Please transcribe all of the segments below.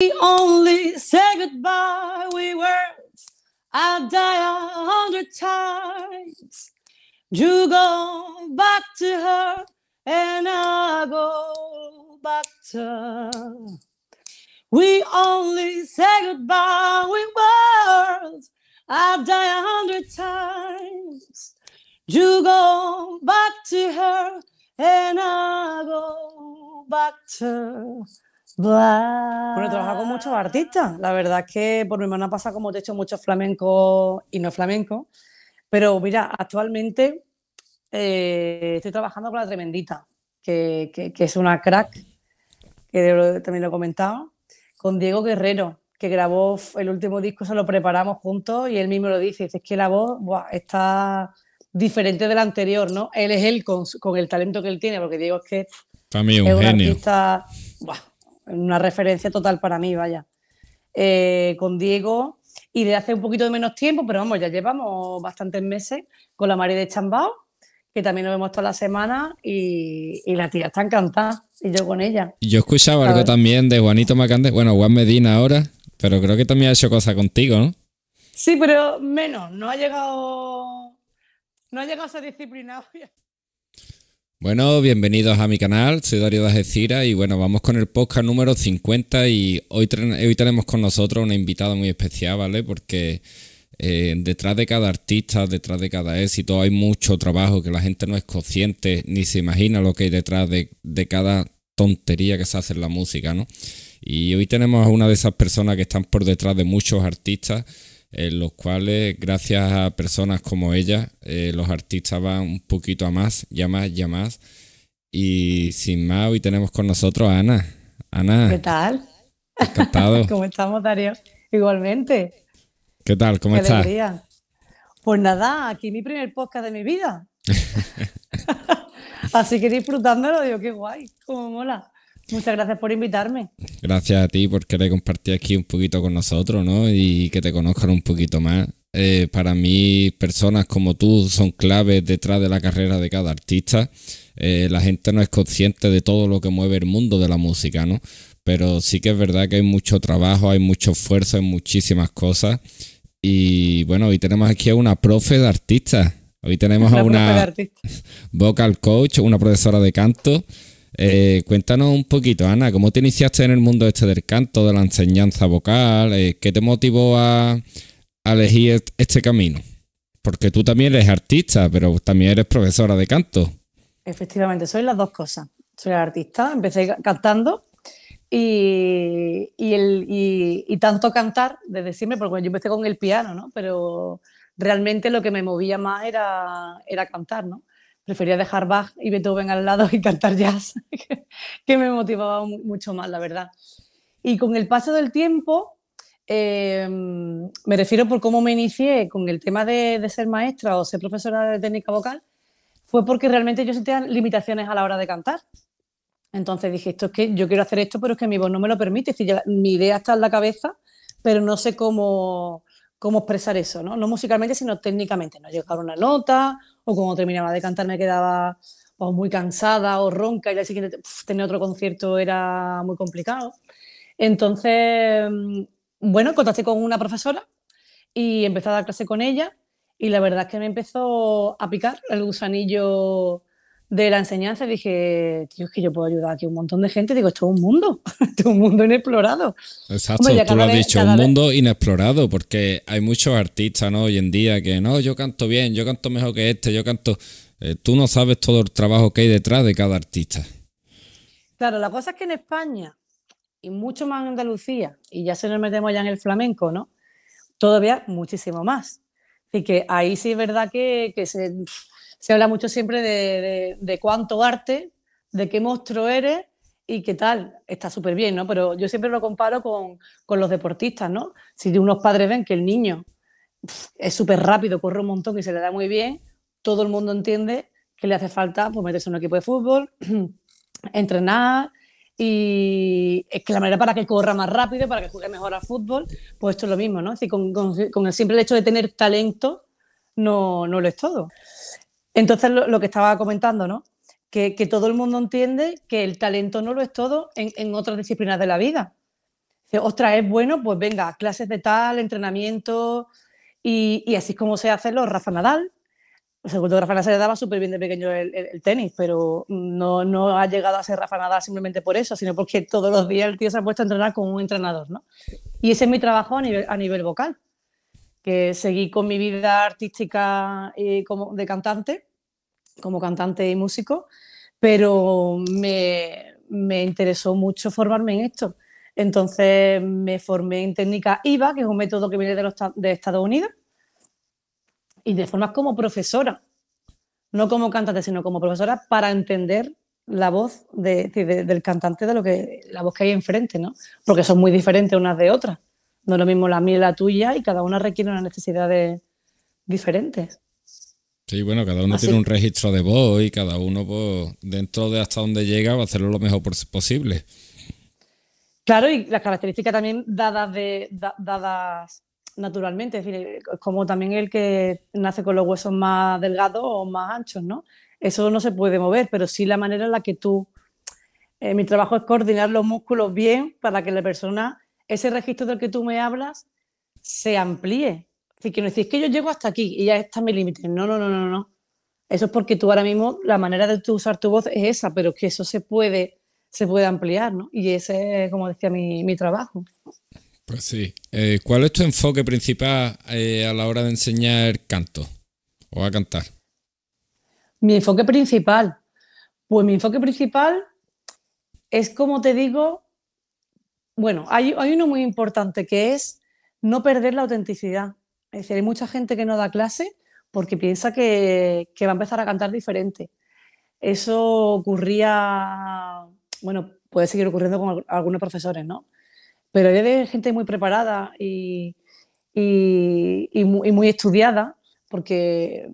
We only say goodbye with words. I'll die a hundred times. You go back to her, and I go back to her. We only say goodbye with words. I'll die a hundred times. You go back to her, and I go back to her. Bueno, he trabajado con muchos artistas. La verdad es que por mi hermana pasa como te he hecho muchos flamencos y no flamencos. Pero mira, actualmente eh, estoy trabajando con la Tremendita, que, es una crack, que también lo he comentado, con Diego Guerrero, que grabó el último disco, se lo preparamos juntos y él mismo lo dice, dice es que la voz está diferente de la anterior, ¿no? Él es él con, el talento que él tiene, porque Diego es que También es un, artista buah, una referencia total para mí, vaya. Eh, con Diego y de hace un poquito de menos tiempo, pero vamos, ya llevamos bastantes meses con la María de Chambao, que también nos vemos toda la semana y, la tía está encantada y yo con ella. Yo escuchaba algo también de Juanito Macande, bueno, Juan Medina ahora, pero creo que también ha hecho cosas contigo, ¿no? Sí, pero menos, no ha llegado, no ha llegado a ser disciplinado. Bueno, bienvenidos a mi canal, soy Darío de Cira y bueno, vamos con el podcast número 50 y hoy, hoy tenemos con nosotros una invitada muy especial, ¿vale? Porque eh, detrás de cada artista, detrás de cada éxito hay mucho trabajo que la gente no es consciente ni se imagina lo que hay detrás de, de cada tontería que se hace en la música, ¿no? Y hoy tenemos a una de esas personas que están por detrás de muchos artistas en los cuales gracias a personas como ella eh, los artistas van un poquito a más, ya más, ya más. Y sin más, hoy tenemos con nosotros a Ana. Ana. ¿Qué tal? Encantado. ¿Cómo estamos, Darío? Igualmente. ¿Qué tal? ¿Cómo estás? Pues nada, aquí mi primer podcast de mi vida. Así que disfrutándolo, digo, qué guay, cómo mola. Muchas gracias por invitarme. Gracias a ti por querer compartir aquí un poquito con nosotros, ¿no? Y que te conozcan un poquito más. Eh, para mí, personas como tú son claves detrás de la carrera de cada artista. Eh, la gente no es consciente de todo lo que mueve el mundo de la música, ¿no? Pero sí que es verdad que hay mucho trabajo, hay mucho esfuerzo, hay muchísimas cosas. Y bueno, hoy tenemos aquí a una profe de artista. Hoy tenemos a una vocal coach, una profesora de canto. Eh, cuéntanos un poquito, Ana, ¿cómo te iniciaste en el mundo este del canto, de la enseñanza vocal? Eh, ¿Qué te motivó a, elegir e-, este camino? Porque tú también eres artista, pero también eres profesora de canto. Efectivamente, soy las dos cosas. Soy artista, empecé cantando y, tanto cantar desde siempre, porque yo empecé con el piano, ¿no? Pero realmente lo que me movía más era, era cantar, ¿no? prefería dejar Bach y Beethoven al lado y cantar jazz, que me motivaba mucho más, la verdad. Y con el paso del tiempo, em, me refiero por cómo me inicié con el tema de, ser maestra o ser profesora de técnica vocal, fue porque realmente yo sentía limitaciones a la hora de cantar. Entonces dije, esto es que yo quiero hacer esto, pero es que mi voz no me lo permite. Es decir, mi idea está en la cabeza, pero no sé cómo, cómo expresar eso, ¿no? No musicalmente, sino técnicamente, no llegar a una nota o cuando terminaba de cantar me quedaba pues, muy cansada o ronca y la siguiente tener otro concierto era muy complicado. Entonces, mm, bueno, contacté con una profesora y empecé a dar clase con ella y la verdad es que me empezó a picar el gusanillo de la enseñanza dije, tío, es que yo puedo ayudar aquí a un montón de gente. Digo, esto es un mundo, esto es un mundo inexplorado. Exacto, tú lo has dicho, un mundo inexplorado, porque hay muchos artistas ¿no? hoy en día que no, yo canto bien, yo canto mejor que este, yo canto. Eh, tú no sabes todo el trabajo que hay detrás de cada artista. Claro, la cosa es que en España, y mucho más en Andalucía, y ya se nos metemos ya en el flamenco, ¿no? Todavía muchísimo más. Así que ahí sí es verdad que, que se, se habla mucho siempre de, cuánto arte, de qué monstruo eres y qué tal. Está súper bien, ¿no? Pero yo siempre lo comparo con, los deportistas, ¿no? Si unos padres ven que el niño es súper rápido, corre un montón y se le da muy bien, todo el mundo entiende que le hace falta pues, meterse en un equipo de fútbol, entrenar, y es que la manera para que corra más rápido, para que juegue mejor al fútbol, pues esto es lo mismo, ¿no? Es decir, con, con el simple hecho de tener talento no, no lo es todo. Entonces, lo, que estaba comentando, ¿no? Que, todo el mundo entiende que el talento no lo es todo en, otras disciplinas de la vida. ostras, es bueno, pues venga, clases de tal, entrenamiento, y, así es como se hace lo Rafa Nadal. Pues o Rafa Nadal se le daba súper bien de pequeño el, tenis, pero no, ha llegado a ser Rafa Nadal simplemente por eso, sino porque todos los días el tío se ha puesto a entrenar con un entrenador, ¿no? Y ese es mi trabajo a nivel, a nivel vocal, que seguí con mi vida artística eh, como de cantante, como cantante y músico, pero me, me interesó mucho formarme en esto. Entonces me formé en técnica IVA, que es un método que viene de, los, Estados Unidos, y de forma como profesora, no como cantante, sino como profesora para entender la voz del cantante de lo que la voz que hay enfrente, ¿no? Porque son muy diferentes unas de otras. No es lo mismo la mía y la tuya y cada una requiere unas necesidades diferentes. Sí, bueno, cada uno tiene un registro de voz y cada uno, pues, dentro de hasta donde llega, va a hacerlo lo mejor posible. Claro, y las características también dadas de, dadas naturalmente, es decir, como también el que nace con los huesos más delgados o más anchos, ¿no? Eso no se puede mover, pero sí la manera en la que tú. Eh, mi trabajo es coordinar los músculos bien para que la persona, ese registro del que tú me hablas, se amplíe si que decir, es que yo llego hasta aquí y ya está mi límite. No, no, no, no, no. Eso es porque tú ahora mismo, la manera de tú usar tu voz es esa, pero que eso se puede, se puede ampliar, ¿no? Y ese es, como decía, mi, trabajo. Pues sí. Eh, ¿Cuál es tu enfoque principal eh, a la hora de enseñar canto o a cantar? Mi enfoque principal. Pues mi enfoque principal es, como te digo, bueno, hay, hay uno muy importante que es no perder la autenticidad. Es decir, hay mucha gente que no da clase porque piensa que, va a empezar a cantar diferente. Eso ocurría, bueno, puede seguir ocurriendo con algunos profesores, ¿no? Pero hay gente muy preparada y, muy, estudiada, porque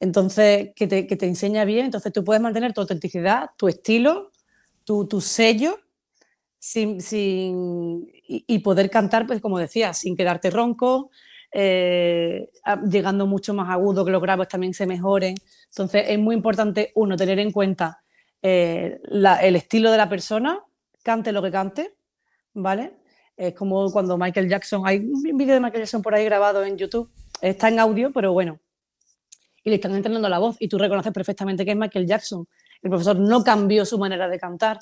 entonces que te, enseña bien, entonces tú puedes mantener tu autenticidad, tu estilo, tu, sello, y, poder cantar, pues como decía, sin quedarte ronco, eh, llegando mucho más agudo, que los graves también se mejoren. Entonces es muy importante, uno, tener en cuenta eh, el estilo de la persona, cante lo que cante, ¿vale? Es como cuando Michael Jackson, hay un vídeo de Michael Jackson por ahí grabado en YouTube, está en audio, pero bueno, y le están entrenando la voz y tú reconoces perfectamente que es Michael Jackson. El profesor no cambió su manera de cantar,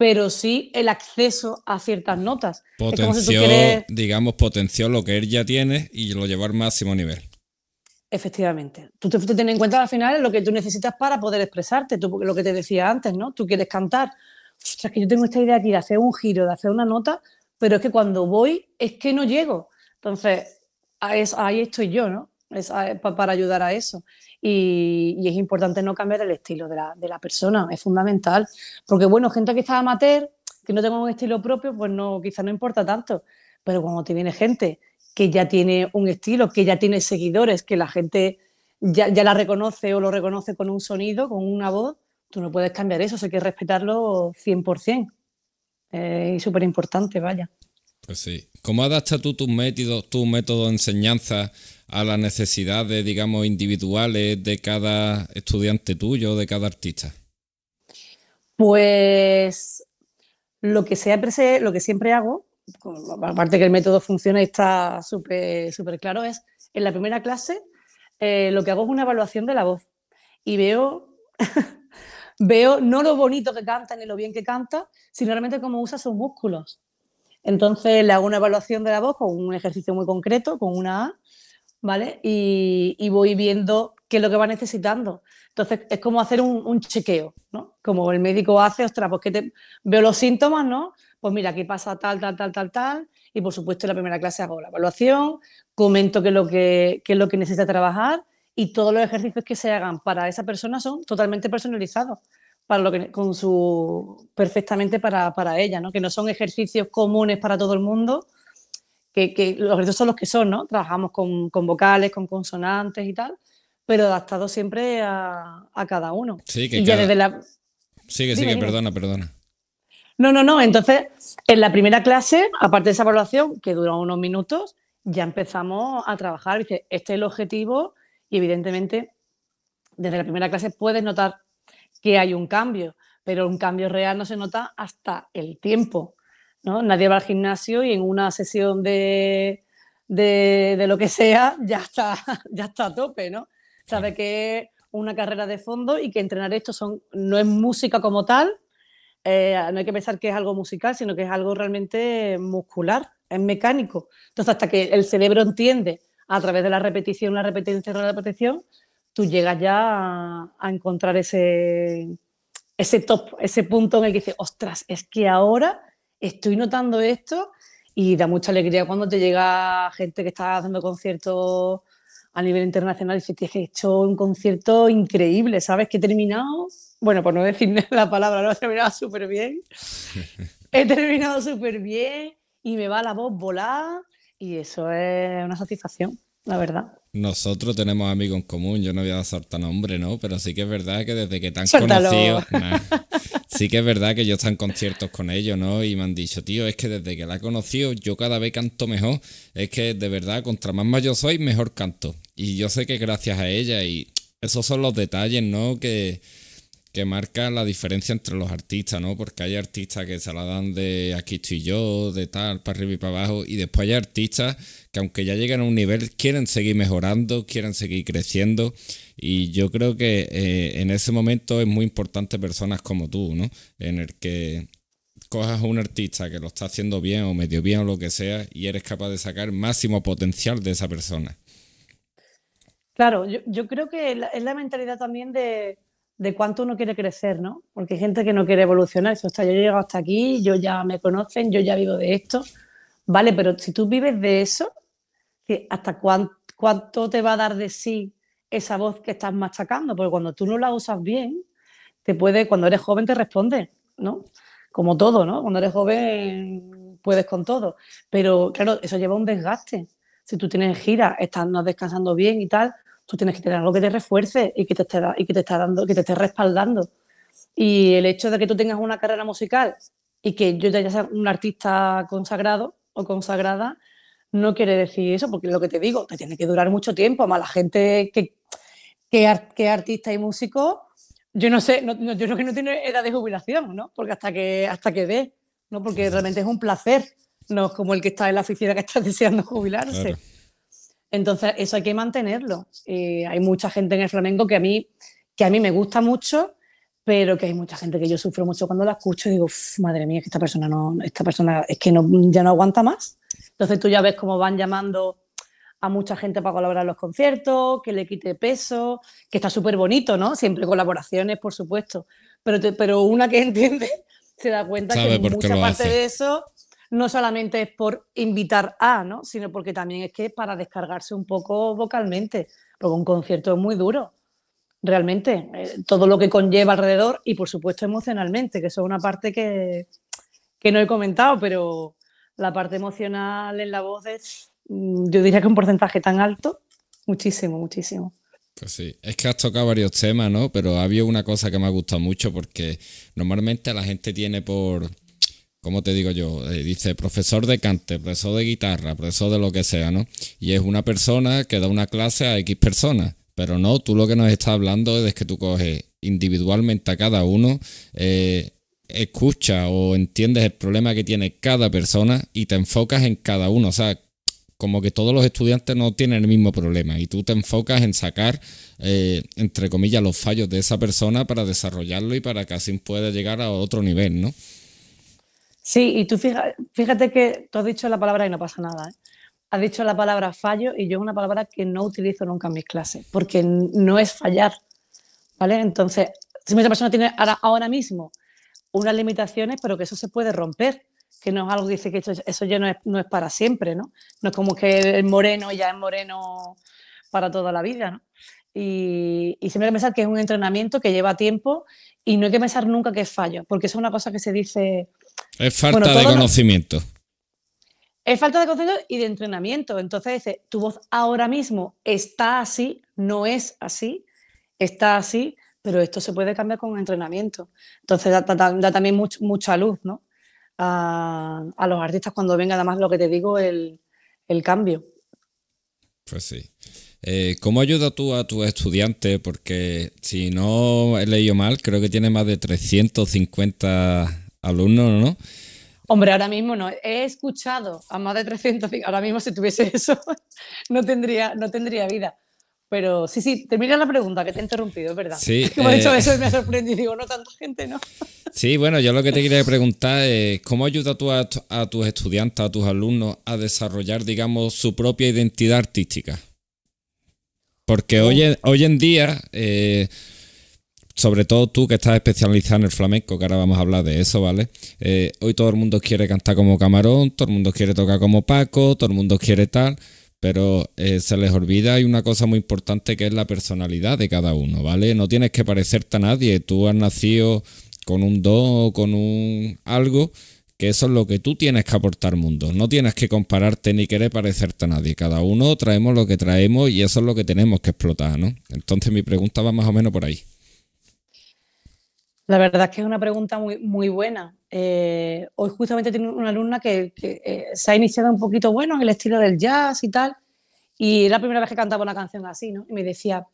pero sí el acceso a ciertas notas. Potenció, digamos, potenció lo que él ya tiene y lo llevó al máximo nivel. Efectivamente. Tú te, te tienes en cuenta al final lo que tú necesitas para poder expresarte, tú, lo que te decía antes, ¿no? Tú quieres cantar. Ostras, que yo tengo esta idea aquí de hacer un giro, de hacer una nota, pero es que cuando voy es que no llego. Entonces, ahí estoy yo, ¿no? Es para ayudar a eso y, es importante no cambiar el estilo de la, de la, persona, es fundamental. Porque bueno, gente que está amateur, que no tenga un estilo propio, pues no, quizá no importa tanto. Pero cuando te viene gente que ya tiene un estilo, que ya tiene seguidores, que la gente ya, la reconoce o lo reconoce con un sonido, con una voz, tú no puedes cambiar eso, hay que respetarlo 100%. es y súper importante, vaya. Pues sí. ¿Cómo adaptas tú tus métodos, tu método de enseñanza a las necesidades, digamos, individuales de cada estudiante tuyo, de cada artista? Pues lo que, siempre, lo que siempre hago, aparte que el método funciona y está súper súper claro, es en la primera clase eh, lo que hago es una evaluación de la voz y veo, veo no lo bonito que canta ni lo bien que canta, sino realmente cómo usa sus músculos. Entonces le hago una evaluación de la voz con un ejercicio muy concreto, con una A, ¿vale? Y, voy viendo qué es lo que va necesitando. Entonces es como hacer un, chequeo, ¿no? Como el médico hace, ostras, pues que veo los síntomas, ¿no? Pues mira, aquí pasa tal, tal, tal, tal, tal. Y por supuesto en la primera clase hago la evaluación, comento qué lo que, qué es lo que necesita trabajar y todos los ejercicios que se hagan para esa persona son totalmente personalizados con su, perfectamente para, ella, ¿no? que no son ejercicios comunes para todo el mundo, que, los ejercicios son los que son, ¿no? trabajamos con, vocales, con consonantes y tal, pero adaptado siempre a, cada uno. Sí, que ya desde la... Sigue, sigue, perdona, perdona. No, no, no. Entonces, en la primera clase, aparte de esa evaluación, que duró unos minutos, ya empezamos a trabajar. Dice, este es el objetivo y evidentemente desde la primera clase puedes notar que hay un cambio, pero un cambio real no se nota hasta el tiempo. ¿no? Nadie va al gimnasio y en una sesión de, de, de lo que sea ya está, ya está a tope, ¿no? Sabe que es una carrera de fondo y que entrenar esto son, no es música como tal, eh, no hay que pensar que es algo musical, sino que es algo realmente muscular, es mecánico. Entonces, hasta que el cerebro entiende a través de la repetición, la repetición, la repetición, tú llegas ya a, encontrar ese, ese top, ese punto en el que dices, ostras, es que ahora estoy notando esto y da mucha alegría cuando te llega gente que está haciendo conciertos a nivel internacional y dices, he hecho un concierto increíble, ¿sabes? Que he terminado, bueno, por no decir la palabra, no he terminado súper bien, he terminado súper bien y me va la voz volar y eso es una satisfacción, la verdad. Nosotros tenemos amigos en común, yo no voy a dar tan nombre, ¿no? Pero sí que es verdad que desde que tan conocido. sí que es verdad que yo estoy en conciertos con ellos, ¿no? Y me han dicho, tío, es que desde que la he conocido, yo cada vez canto mejor. Es que de verdad, contra más mayor soy, mejor canto. Y yo sé que gracias a ella, y esos son los detalles, ¿no? Que, que marca la diferencia entre los artistas, ¿no? Porque hay artistas que se la dan de aquí estoy yo, de tal, para arriba y para abajo, y después hay artistas que aunque ya llegan a un nivel, quieren seguir mejorando, quieren seguir creciendo, y yo creo que eh, en ese momento es muy importante personas como tú, ¿no? En el que cojas a un artista que lo está haciendo bien o medio bien o lo que sea, y eres capaz de sacar máximo potencial de esa persona. Claro, yo, creo que es la mentalidad también de de cuánto uno quiere crecer, ¿no? Porque hay gente que no quiere evolucionar. Eso está yo he llegado hasta aquí, yo ya me conocen, yo ya vivo de esto. Vale, pero si tú vives de eso, ¿hasta cuánto, te va a dar de sí esa voz que estás machacando? Porque cuando tú no la usas bien, te puede, cuando eres joven te responde, ¿no? Como todo, ¿no? Cuando eres joven puedes con todo. Pero claro, eso lleva un desgaste. Si tú tienes gira, estás no descansando bien y tal, tú tienes que tener algo que te refuerce y que te esté, y que te está dando, que te esté respaldando. Y el hecho de que tú tengas una carrera musical y que yo ya sea un artista consagrado o consagrada, no quiere decir eso, porque lo que te digo, te tiene que durar mucho tiempo. Más la gente que, que, artista y músico, yo no sé, yo creo que no tiene edad de jubilación, ¿no? Porque hasta que, hasta que ¿no? Porque realmente es un placer, no es como el que está en la oficina que está deseando jubilarse. Entonces, eso hay que mantenerlo. Eh, hay mucha gente en el flamenco que a mí, que a mí me gusta mucho, pero que hay mucha gente que yo sufro mucho cuando la escucho y digo, madre mía, es que esta persona no, esta persona es que no, ya no aguanta más. Entonces tú ya ves cómo van llamando a mucha gente para colaborar en los conciertos, que le quite peso, que está súper bonito, ¿no? Siempre colaboraciones, por supuesto. Pero, pero una que entiende se da cuenta que mucha parte de eso no solamente es por invitar a, ¿no? sino porque también es que es para descargarse un poco vocalmente, porque un concierto es muy duro, realmente, eh, todo lo que conlleva alrededor y por supuesto emocionalmente, que eso es una parte que, no he comentado, pero la parte emocional en la voz es, mm, yo diría que un porcentaje tan alto, muchísimo, muchísimo. Pues sí, es que has tocado varios temas, ¿no? Pero habido una cosa que me ha gustado mucho porque normalmente la gente tiene por ¿cómo te digo yo? Eh, dice profesor de cante, profesor de guitarra, profesor de lo que sea, ¿no? Y es una persona que da una clase a X personas. Pero no, tú lo que nos estás hablando es que tú coges individualmente a cada uno, eh, escuchas o entiendes el problema que tiene cada persona y te enfocas en cada uno. O sea, como que todos los estudiantes no tienen el mismo problema y tú te enfocas en sacar, eh, entre comillas, los fallos de esa persona para desarrollarlo y para que así pueda llegar a otro nivel, ¿no? Sí, y tú fíjate, que tú has dicho la palabra y no pasa nada. ¿eh? Has dicho la palabra fallo y yo es una palabra que no utilizo nunca en mis clases, porque no es fallar. ¿Vale? Entonces, si esa persona tiene ahora, mismo unas limitaciones, pero que eso se puede romper, que no es algo que dice que eso ya no es, para siempre, ¿no? No es como que el moreno ya es moreno para toda la vida, ¿no? Y, y, siempre hay que pensar que es un entrenamiento que lleva tiempo y no hay que pensar nunca que es fallo, porque eso es una cosa que se dice es falta de conocimiento. Es falta de conocimiento y de entrenamiento. Entonces, tu voz ahora mismo está así, no es así, está así, pero esto se puede cambiar con entrenamiento. Entonces, da, también mucha luz ¿no? a, los artistas cuando venga, además, lo que te digo, el, cambio. Pues sí. Eh, ¿Cómo ayudas tú a tus estudiantes? Porque si no he leído mal, creo que tiene más de 350 alumnos, ¿no? Hombre, ahora mismo no. He escuchado a más de 300. Ahora mismo, si tuviese eso, no tendría, no tendría vida. Pero sí, sí, termina la pregunta, que te he interrumpido, es verdad. Sí. Como he dicho eh, eso me ha sorprendido. Digo, no, tanta gente no. Sí, bueno, yo lo que te quería preguntar es: ¿cómo ayudas tú a, tus estudiantes, a tus alumnos, a desarrollar, digamos, su propia identidad artística? Porque oh. hoy, hoy en día. Eh, sobre todo tú que estás especializada en el flamenco, que ahora vamos a hablar de eso, ¿vale? Eh, hoy todo el mundo quiere cantar como Camarón, todo el mundo quiere tocar como Paco, todo el mundo quiere tal, pero eh, se les olvida y una cosa muy importante que es la personalidad de cada uno, ¿vale? No tienes que parecerte a nadie, tú has nacido con un don o con un algo, que eso es lo que tú tienes que aportar al mundo. No tienes que compararte ni querer parecerte a nadie. Cada uno traemos lo que traemos y eso es lo que tenemos que explotar, ¿no? Entonces mi pregunta va más o menos por ahí. La verdad es que es una pregunta muy, muy buena. Eh, hoy justamente tengo una alumna que, eh, se ha iniciado un poquito, bueno, en el estilo del jazz y tal, y era la primera vez que cantaba una canción así, ¿no? Y me decía,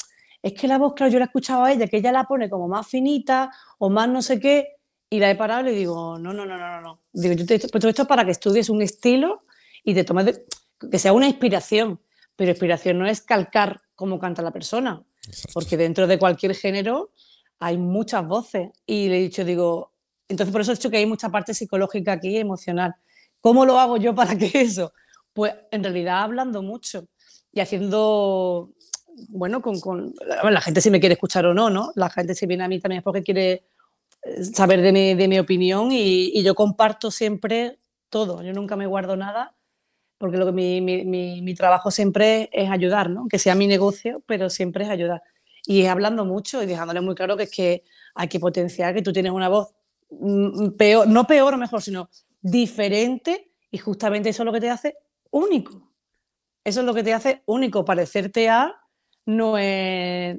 es que la voz, claro, yo la he escuchado a ella, que ella la pone como más finita o más no sé qué, y la he parado y digo, no, no, no, no, no. Digo, yo te puesto esto pues para que estudies un estilo y te tomes, que sea una inspiración, pero inspiración no es calcar cómo canta la persona, porque dentro de cualquier género hay muchas voces. Y le he dicho, digo, entonces por eso he dicho que hay mucha parte psicológica aquí, emocional. ¿Cómo lo hago yo para que eso? Pues en realidad hablando mucho y haciendo, bueno, con, con la gente si me quiere escuchar o no, ¿no? La gente si viene a mí también es porque quiere eh, saber de mi, opinión y, yo comparto siempre todo, yo nunca me guardo nada porque lo que mi trabajo siempre es ayudar, ¿no? Que sea mi negocio, pero siempre es ayudar y hablando mucho y dejándole muy claro que es que hay que potenciar que tú tienes una voz mm, mm, peor, no peor o mejor, sino diferente y justamente eso es lo que te hace único. Eso es lo que te hace único, parecerte a no es,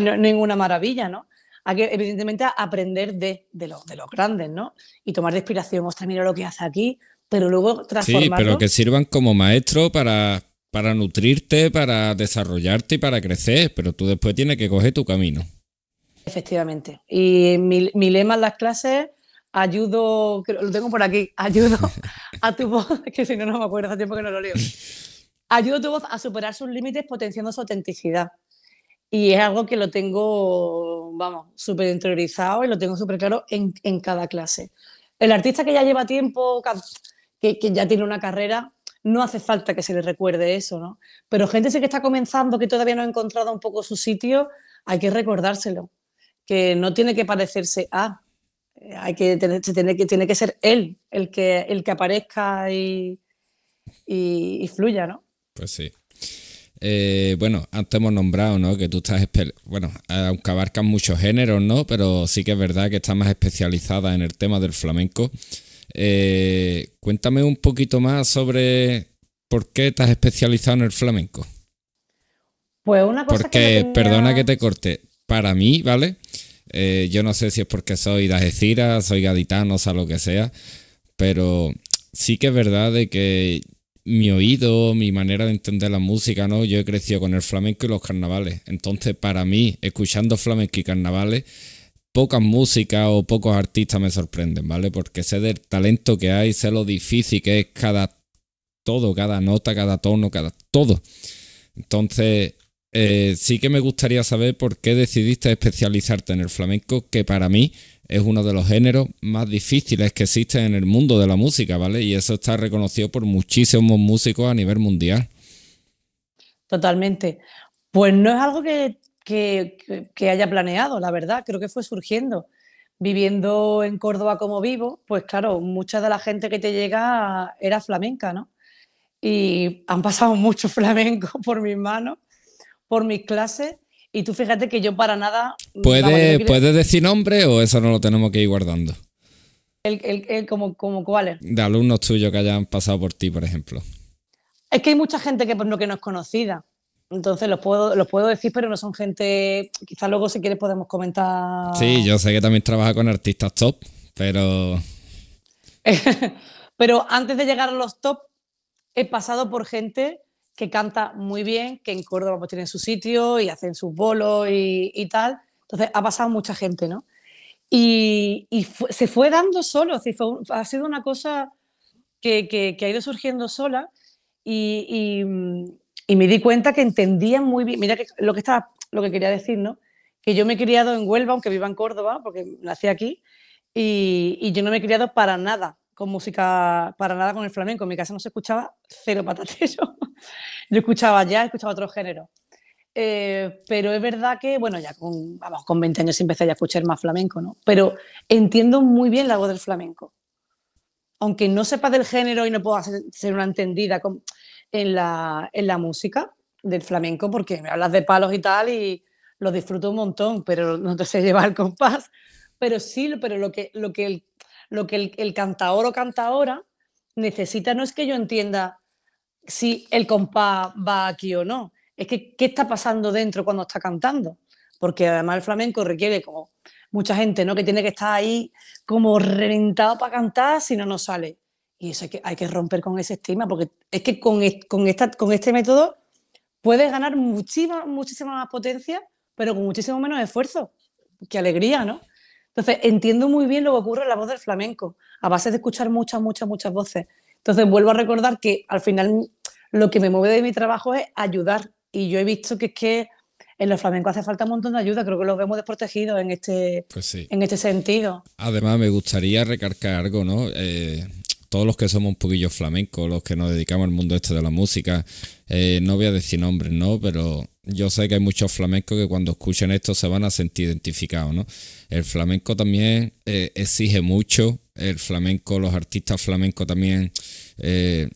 ninguna maravilla, ¿no? Hay que, evidentemente, aprender de, los, de los grandes, ¿no? Y tomar de inspiración, ostras, mira lo que hace aquí, pero luego transformarlo. Sí, pero que sirvan como maestro para, para nutrirte, para desarrollarte y para crecer, pero tú después tienes que coger tu camino. Efectivamente. Y mi, lema en las clases, ayudo, lo tengo por aquí, ayudo a tu voz, que si no, no me acuerdo, hace tiempo que no lo leo. Ayudo a tu voz a superar sus límites potenciando su autenticidad. Y es algo que lo tengo, vamos, súper interiorizado y lo tengo súper claro en, cada clase. El artista que ya lleva tiempo, que, que ya tiene una carrera, no hace falta que se le recuerde eso, ¿no? Pero gente que está comenzando, que todavía no ha encontrado un poco su sitio, hay que recordárselo, que no tiene que parecerse a, eh, hay que tener, tiene, que, tiene que ser él el que, el que aparezca y, fluya, ¿no? Pues sí. Eh, bueno, antes hemos nombrado, ¿no? Que tú estás, bueno, aunque abarcan muchos géneros, ¿no? Pero sí que es verdad que estás más especializada en el tema del flamenco. Eh, cuéntame un poquito más sobre por qué estás especializado en el flamenco. Pues una cosa porque, perdona que te corte, para mí, ¿vale? Eh, yo no sé si es porque soy de soy gaditano, o sea, lo que sea, pero sí que es verdad de que mi oído, mi manera de entender la música, ¿no? Yo he crecido con el flamenco y los carnavales. Entonces, para mí, escuchando flamenco y carnavales, pocas músicas o pocos artistas me sorprenden, ¿vale? Porque sé del talento que hay, sé lo difícil que es cada todo, cada nota, cada tono, cada todo. Entonces, eh, sí que me gustaría saber por qué decidiste especializarte en el flamenco, que para mí es uno de los géneros más difíciles que existen en el mundo de la música, ¿vale? Y eso está reconocido por muchísimos músicos a nivel mundial. Totalmente. Pues no es algo que que, haya planeado, la verdad, creo que fue surgiendo. Viviendo en Córdoba como vivo, pues claro, mucha de la gente que te llega era flamenca, ¿no? Y han pasado muchos flamencos por mis manos, por mis clases, y tú fíjate que yo para nada... Mm, ¿Puedes, decir nombre o eso no lo tenemos que ir guardando? El, el, como, cuáles? De alumnos tuyos que hayan pasado por ti, por ejemplo. Es que hay mucha gente que, pues, no, que no es conocida. Entonces los puedo, los puedo decir, pero no son gente. Quizás luego, si quieres, podemos comentar. Sí, yo sé que también trabaja con artistas top, pero. pero antes de llegar a los top, he pasado por gente que canta muy bien, que en Córdoba pues tienen su sitio y hacen sus bolos y, y tal. Entonces ha pasado mucha gente, ¿no? Y, y se fue dando solo, así ha sido una cosa que, que, que, ha ido surgiendo sola y, y me di cuenta que entendían muy bien, mira lo, que estaba, lo que quería decir, ¿no? Que yo me he criado en Huelva, aunque viva en Córdoba, porque nací aquí, y, yo no me he criado para nada con música, para nada con el flamenco. En mi casa no se escuchaba cero patatero. yo escuchaba ya, escuchaba otro género. Eh, pero es verdad que, bueno, ya con, vamos, con 20 años empecé a escuchar más flamenco, ¿no? Pero entiendo muy bien la voz del flamenco. Aunque no sepa del género y no pueda ser una entendida, con, en la, en la música del flamenco, porque me hablas de palos y tal y lo disfruto un montón, pero no te sé llevar el compás. Pero sí, pero lo que, lo que, el, lo que el, el cantaor o cantadora necesita no es que yo entienda si el compás va aquí o no, es que qué está pasando dentro cuando está cantando, porque además el flamenco requiere como mucha gente, ¿no? Que tiene que estar ahí como reventado para cantar si no, no sale. Y eso hay que, hay que romper con ese estima, porque es que con, esta, con este método puedes ganar muchísima, muchísima más potencia, pero con muchísimo menos esfuerzo. Qué alegría, ¿no? Entonces, entiendo muy bien lo que ocurre en la voz del flamenco, a base de escuchar muchas, muchas, muchas voces. Entonces, vuelvo a recordar que al final lo que me mueve de mi trabajo es ayudar. Y yo he visto que es que en los flamencos hace falta un montón de ayuda, creo que los vemos desprotegidos en este, pues en este sentido. Además, me gustaría recargar algo, ¿no? Eh, todos los que somos un poquillo flamencos, los que nos dedicamos al mundo este de la música, eh, no voy a decir nombres, ¿no? Pero yo sé que hay muchos flamencos que cuando escuchen esto se van a sentir identificados, ¿no? El flamenco también eh, exige mucho, el flamenco, los artistas flamencos también... Eh,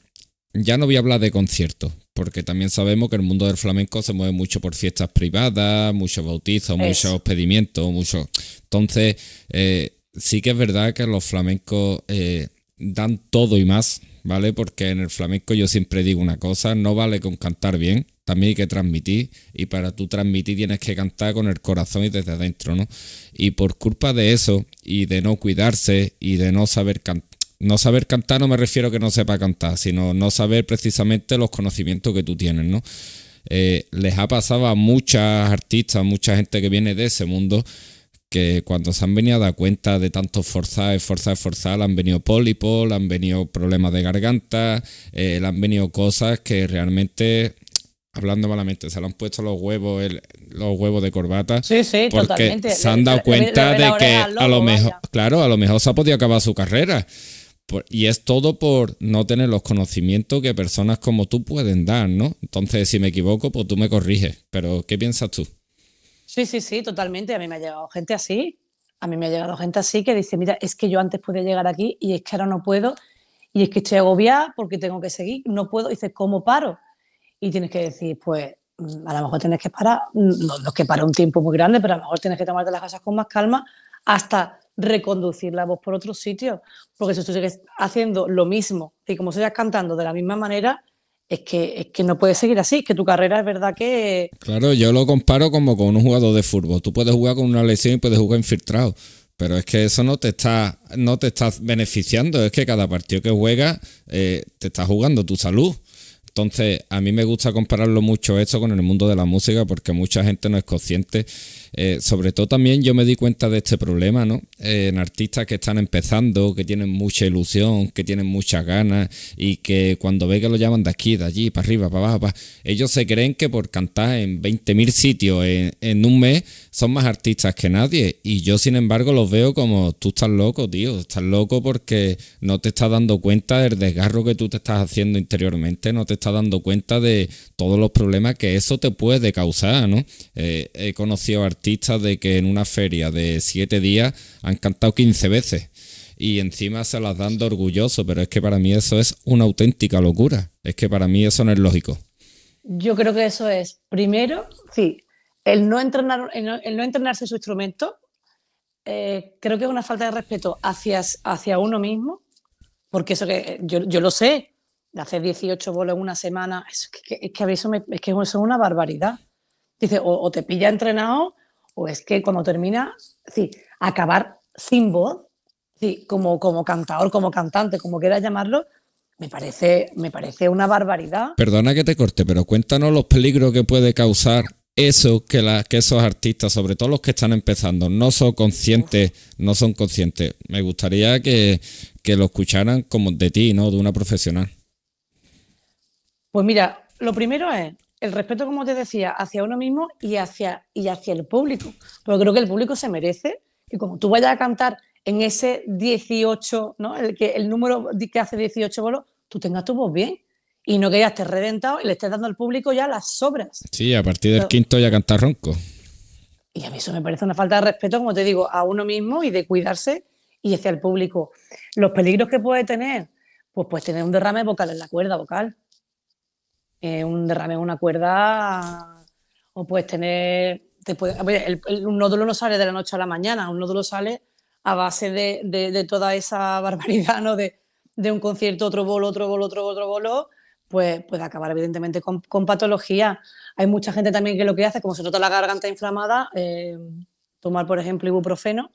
ya no voy a hablar de conciertos, porque también sabemos que el mundo del flamenco se mueve mucho por fiestas privadas, muchos bautizos, muchos pedimientos, muchos... Entonces, sí que es verdad que los flamencos dan todo y más, ¿vale? Porque en el flamenco yo siempre digo una cosa, no vale con cantar bien, también hay que transmitir y para tú transmitir tienes que cantar con el corazón y desde adentro, ¿no? Y por culpa de eso y de no cuidarse y de no saber cantar, no saber cantar no me refiero a que no sepa cantar, sino no saber precisamente los conocimientos que tú tienes, ¿no? Eh, les ha pasado a muchas artistas, mucha gente que viene de ese mundo que cuando se han venido a dar cuenta de tanto forzar, esforzar, esforzar, le han venido pólipos, han venido problemas de garganta, eh, le han venido cosas que realmente, hablando malamente, se le han puesto los huevos, los huevos de corbata. porque se han dado cuenta de que a lo mejor, claro, a lo mejor se ha podido acabar su carrera. y es todo por no tener los conocimientos que personas como tú pueden dar, ¿no? Entonces, si me equivoco, pues tú me corriges. Pero, ¿qué piensas tú? Sí, sí, sí, totalmente. A mí me ha llegado gente así. A mí me ha llegado gente así que dice, mira, es que yo antes podía llegar aquí y es que ahora no puedo. Y es que estoy agobiada porque tengo que seguir, no puedo. Y dice, ¿cómo paro? Y tienes que decir, pues mm, a lo mejor tienes que parar, mm, no, es que para un tiempo muy grande, pero a lo mejor tienes que tomarte las cosas con más calma hasta reconducir la voz por otro sitio. Porque si tú sigues haciendo lo mismo y como sigas cantando de la misma manera, es que, es que no puede seguir así, es que tu carrera es verdad que... Claro, yo lo comparo como con un jugador de fútbol. Tú puedes jugar con una lesión y puedes jugar infiltrado, pero es que eso no te está, no te estás beneficiando, es que cada partido que juegas eh, te estás jugando tu salud. Entonces, a mí me gusta compararlo mucho eso con el mundo de la música porque mucha gente no es consciente. Eh, sobre todo también yo me di cuenta de este problema, ¿no? Eh, en artistas que están empezando, que tienen mucha ilusión, que tienen muchas ganas y que cuando ve que lo llaman de aquí, de allí, para arriba, para abajo, ellos se creen que por cantar en 20.000 sitios en, en un mes son más artistas que nadie. Y yo, sin embargo, los veo como tú estás loco, tío. Estás loco porque no te estás dando cuenta del desgarro que tú te estás haciendo interiormente, no te estás dando cuenta de todos los problemas que eso te puede causar, ¿no? Eh, he conocido artistas de que en una feria de siete días han cantado 15 veces y encima se las dan de orgulloso, pero es que para mí eso es una auténtica locura. Es que para mí eso no es lógico. Yo creo que eso es, primero, sí, el no, entrenar, el no, entrenarse su instrumento eh, creo que es una falta de respeto hacia, hacia uno mismo, porque eso que eh, yo, lo sé, de hacer 18 bolos en una semana, es que, es eso, es una barbaridad. Dice, o, te pilla entrenado, o es que cuando termina, sí, acabar sin voz, sí, como, como cantador, como cantante, como quieras llamarlo, me parece, me parece una barbaridad. Perdona que te corte, pero cuéntanos los peligros que puede causar eso que, la, que esos artistas, sobre todo los que están empezando, no son conscientes, no son conscientes. Me gustaría que, lo escucharan como de ti, ¿no? De una profesional. Pues mira, lo primero es el respeto, como te decía, hacia uno mismo y hacia, y hacia el público. Porque creo que el público se merece que como tú vayas a cantar en ese 18, ¿no? El, que, el número que hace 18 bolos, tú tengas tu voz bien y no que ya estés reventado y le estés dando al público ya las sobras. Sí, a partir del quinto ya cantar ronco. Y a mí eso me parece una falta de respeto, como te digo, a uno mismo y de cuidarse y hacia el público. Los peligros que puede tener, pues pues tener un derrame vocal en la cuerda vocal. Eh, un derrame en una cuerda o puedes tener un nódulo no sale de la noche a la mañana, un nódulo sale a base de, toda esa barbaridad ¿no? de, un concierto, otro bolo, otro bolo, otro bolo, pues puede acabar evidentemente con, con, patología. Hay mucha gente también que lo que hace, como se nota la garganta inflamada, eh, tomar, por ejemplo, ibuprofeno.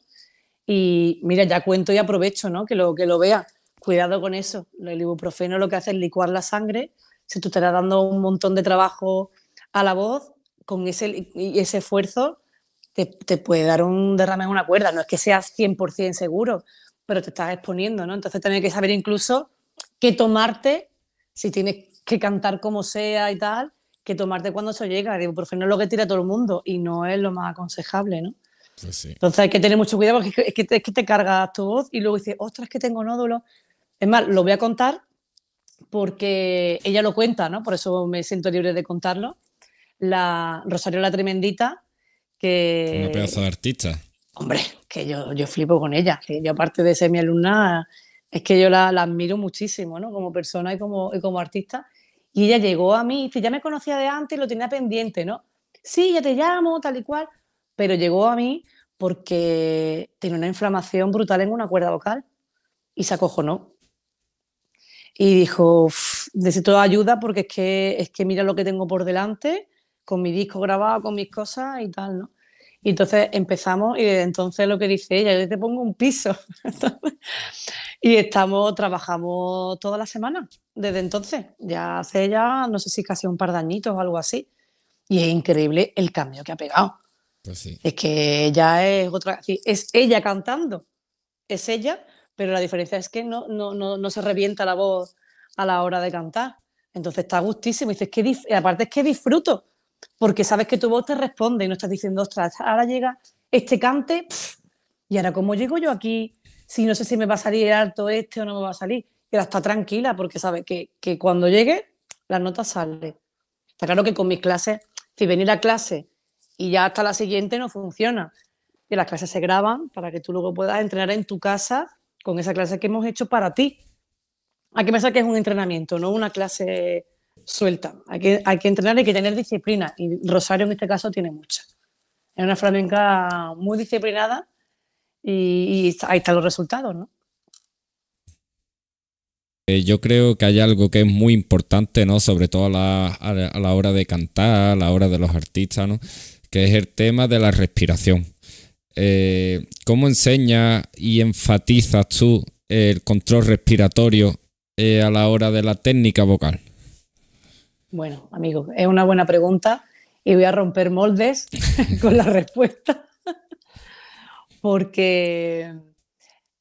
Y mira, ya cuento y aprovecho, ¿no? Que lo, que lo vea. Cuidado con eso. El ibuprofeno lo que hace es licuar la sangre. ...si tú estás dando un montón de trabajo a la voz, con ese, ese esfuerzo te, te, puede dar un derrame en una cuerda. No es que seas 100% seguro, pero te estás exponiendo, ¿no? Entonces también hay que saber incluso qué tomarte si tienes que cantar como sea y tal, que tomarte cuando eso llega. Digo, por no es lo que tira todo el mundo y no es lo más aconsejable, ¿no? Pues Entonces hay que tener mucho cuidado porque es que, te, es que te cargas tu voz y luego dices, ostras, que tengo nódulos. Es más, lo voy a contar porque ella lo cuenta, ¿no? Por eso me siento libre de contarlo. La Rosario la Tremendita, que... Una pedazo de artista. Hombre, que yo, yo flipo con ella. Que yo aparte de ser mi alumna, es que yo la, admiro muchísimo, ¿no? Como persona y como, como artista. Y ella llegó a mí, ya me conocía de antes y lo tenía pendiente, ¿no? Sí, ya te llamo, tal y cual, pero llegó a mí porque tenía una inflamación brutal en una cuerda vocal y se acojonó. Y dijo, necesito ayuda porque es que, es que mira lo que tengo por delante, con mi disco grabado, con mis cosas y tal, ¿no? Y entonces empezamos y desde entonces lo que dice ella, yo te pongo un piso. Y estamos, trabajamos toda la semana desde entonces. Ya hace ya, no sé si casi un par de añitos o algo así. Y es increíble el cambio que ha pegado. Pues sí. Es que ya es otra. Es ella cantando. Es ella, pero la diferencia es que no, no, se revienta la voz a la hora de cantar. Entonces está gustísimo. Y dices que aparte es que disfruto, porque sabes que tu voz te responde y no estás diciendo, ostras, ahora llega este cante, y ahora cómo llego yo aquí si no sé si me va a salir alto este o no me va a salir. Pero está tranquila porque sabe que, que cuando llegue, la nota sale Está claro que con mis clases, si venir a clase y ya hasta la siguiente no funciona. Y las clases se graban para que tú luego puedas entrenar en tu casa con esa clase que hemos hecho para ti. Hay que pensar que es un entrenamiento, no una clase suelta. Hay que, hay que entrenar y que tener disciplina. Y Rosario en este caso tiene mucha. Es una flamenca muy disciplinada y, ahí están los resultados, ¿no? Eh, yo creo que hay algo que es muy importante, ¿no? Sobre todo a la, hora de cantar, a la hora de los artistas, ¿no? Que es el tema de la respiración. Eh, ¿Cómo enseñas y enfatizas tú el control respiratorio eh, a la hora de la técnica vocal? Bueno, amigo, es una buena pregunta y voy a romper moldes con la respuesta porque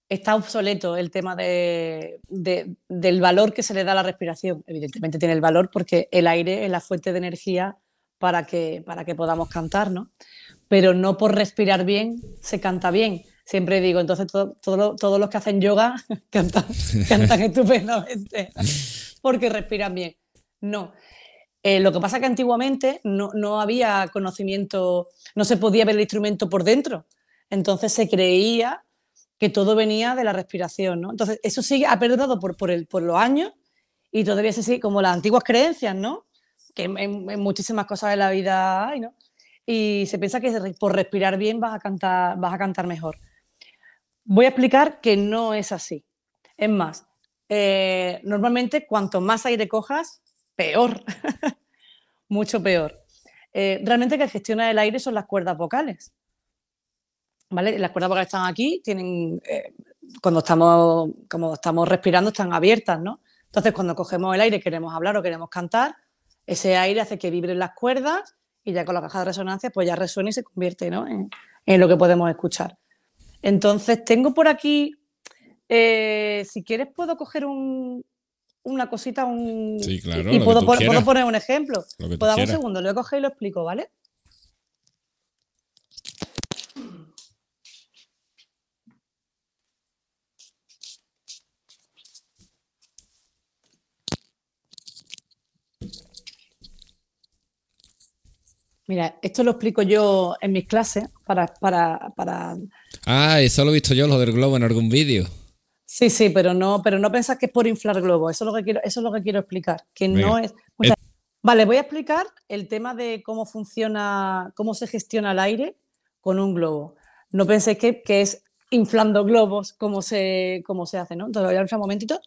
está obsoleto el tema del valor que se le da a la respiración. Evidentemente tiene el valor porque el aire es la fuente de energía para que, para que podamos cantar, ¿no? Pero no por respirar bien se canta bien. Siempre digo, entonces todos los que hacen yoga cantan, cantan estupendamente porque respiran bien. No. Eh, lo que pasa es que antiguamente no, no había conocimiento, no se podía ver el instrumento por dentro. Entonces se creía que todo venía de la respiración, ¿no? Entonces eso sigue, ha perdurado por, los años y todavía se sigue como las antiguas creencias, ¿no? Que en, muchísimas cosas de la vida Y se piensa que por respirar bien vas a cantar, vas a cantar mejor. Voy a explicar que no es así. Es más, eh, normalmente cuanto más aire cojas, peor, mucho peor. Eh, realmente que gestiona el aire son las cuerdas vocales. Las cuerdas vocales están aquí, tienen, eh, cuando estamos, como estamos respirando, están abiertas, ¿no? Entonces, cuando cogemos el aire, queremos hablar o queremos cantar, ese aire hace que vibren las cuerdas y ya con la caja de resonancia, pues ya resuena y se convierte en, lo que podemos escuchar. Entonces, tengo por aquí, eh, si quieres, puedo coger una cosita un, y, puedo, poner un ejemplo. Puedo un segundo, lo he cogido y lo explico, ¿vale? Mira, esto lo explico yo en mis clases para, Ah, eso lo he visto yo, lo del globo, en algún vídeo. Sí, sí, pero no, pero no pensás que es por inflar globo. Eso es lo que quiero, eso es lo que quiero explicar. Que no es. Eh. Vale, voy a explicar el tema de cómo funciona, cómo se gestiona el aire con un globo. No penséis que, es inflando globos como se, se hace, ¿no? Entonces voy a un momentito.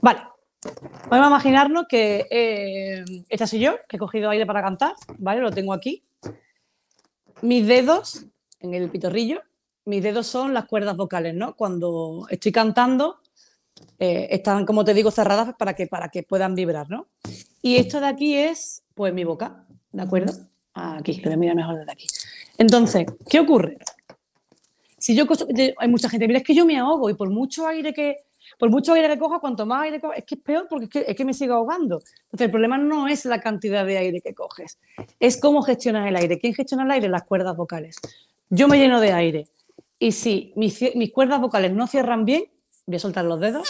Vale, Vamos a imaginarnos que eh, esta soy yo, que he cogido aire para cantar, ¿vale? Lo tengo aquí. Mis dedos, en el pitorrillo, mis dedos son las cuerdas vocales, ¿no? Cuando estoy cantando, eh, están, como te digo, cerradas para que, para que puedan vibrar, ¿no? Y esto de aquí es, pues, mi boca, ¿de acuerdo? Aquí, lo voy mejor desde aquí. Entonces, ¿qué ocurre? Si yo, hay mucha gente, mira, es que yo me ahogo y por mucho aire que, por mucho aire que coja, cuanto más aire coja, es que es peor porque es que, me sigo ahogando. Entonces, el problema no es la cantidad de aire que coges, es cómo gestionas el aire. ¿Quién gestiona el aire? Las cuerdas vocales. Yo me lleno de aire. Y si mis, cuerdas vocales no cierran bien, voy a soltar los dedos.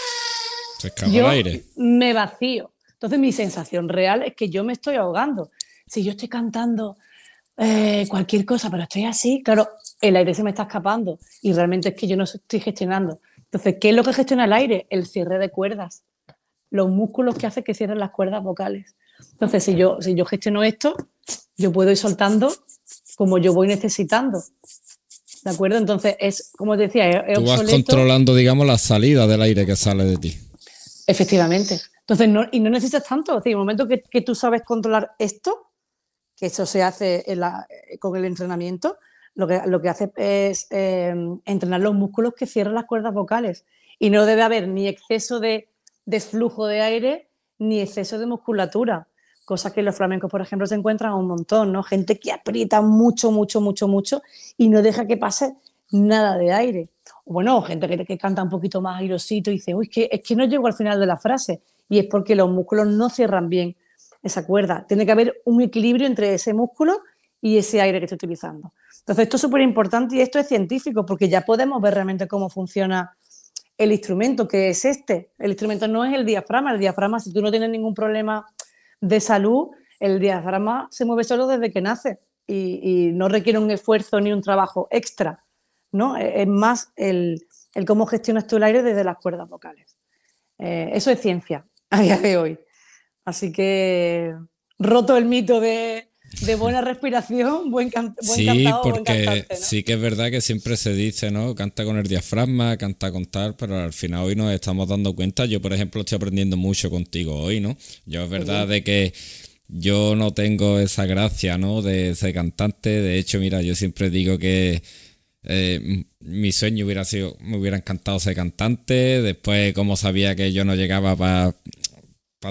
Se yo el aire. Me vacío. Entonces, mi sensación real es que yo me estoy ahogando. Si yo estoy cantando eh, cualquier cosa, pero estoy así, claro, el aire se me está escapando y realmente es que yo no estoy gestionando. Entonces, ¿qué es lo que gestiona el aire? El cierre de cuerdas, los músculos que hacen que cierren las cuerdas vocales. Entonces, si yo, si yo gestiono esto, yo puedo ir soltando como yo voy necesitando. ¿De acuerdo? Entonces, es, como te decía, es, Tú vas controlando, digamos, la salida del aire que sale de ti. Efectivamente. Entonces, y no necesitas tanto. Es el momento que, tú sabes controlar esto, que eso se hace con el entrenamiento, lo que, hace es em, entrenar los músculos que cierran las cuerdas vocales. Y no debe haber ni exceso de, flujo de aire ni exceso de musculatura, cosa que los flamencos, por ejemplo, se encuentran un montón, ¿no? Gente que aprieta mucho, mucho, mucho, mucho y no deja que pase nada de aire. Bueno, gente que, canta un poquito más airosito y dice, uy, es que, es que no llego al final de la frase y es porque los músculos no cierran bien esa cuerda. Tiene que haber un equilibrio entre ese músculo y ese aire que estoy utilizando. Entonces, esto es súper importante y esto es científico, porque ya podemos ver realmente cómo funciona el instrumento, que es este. El instrumento no es el diafragma. El diafragma, si tú no tienes ningún problema de salud, el diafragma se mueve solo desde que nace y, no requiere un esfuerzo ni un trabajo extra. ¿no? Es más el, cómo gestionas tú el aire desde las cuerdas vocales. Eh, eso es ciencia a día de hoy. Así que roto el mito de de buena respiración, buen, can, sí, porque Sí, que es verdad que siempre se dice, ¿no? Canta con el diafragma, canta con tal, pero al final hoy nos estamos dando cuenta. Yo, por ejemplo, estoy aprendiendo mucho contigo hoy, ¿no? Yo es verdad de que yo no tengo esa gracia, ¿no? De ser cantante. De hecho, mira, yo siempre digo que eh, mi sueño hubiera sido, me hubieran encantado ser cantante. Después, como sabía que yo no llegaba para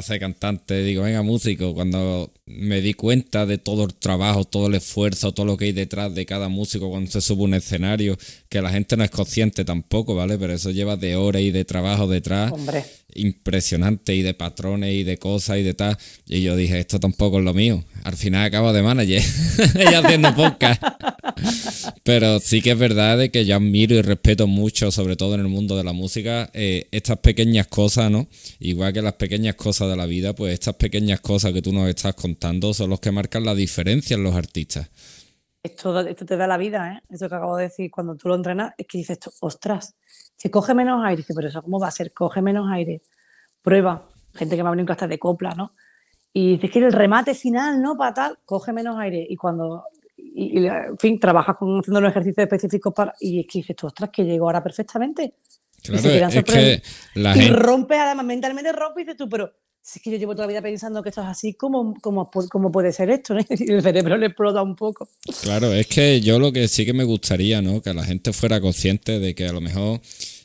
ser cantante, digo, venga, músico, cuando me di cuenta de todo el trabajo, todo el esfuerzo, todo lo que hay detrás de cada músico cuando se sube un escenario, que la gente no es consciente tampoco, ¿vale? Pero eso lleva de horas y de trabajo detrás. Impresionante y de patrones y de cosas y de tal. Y yo dije, esto tampoco es lo mío. Al final acabo de manager y haciendo podcast. Pero sí que es verdad de que yo admiro y respeto mucho, sobre todo en el mundo de la música, eh, estas pequeñas cosas, ¿no? Igual que las pequeñas cosas de la vida, pues estas pequeñas cosas que tú nos estás contando dos son los que marcan la diferencia en los artistas. Esto, te da la vida, ¿eh? Eso que acabo de decir, cuando tú lo entrenas, es que dices, ostras, se coge menos aire, dice, pero eso cómo va a ser, coge menos aire, prueba, gente que me ha venido hasta de copla, ¿no? Y dices que el remate final, ¿no? Para tal, coge menos aire. Y cuando, en fin, trabajas con, haciendo los ejercicios específicos para, y es que dices, ostras, que llegó ahora perfectamente. y que la y gente... rompe, además mentalmente rompe y dices tú, pero es que yo llevo toda la vida pensando que esto es así, ¿cómo, puede ser esto? Y el cerebro le explota un poco. Claro, es que yo lo que sí que me gustaría, ¿no? Que la gente fuera consciente de que a lo mejor,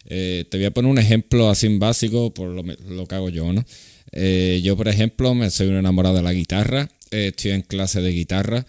eh, te voy a poner un ejemplo así en básico por lo, lo, que hago yo, ¿no? Eh, yo, por ejemplo, me soy un enamorado de la guitarra, eh, estoy en clase de guitarra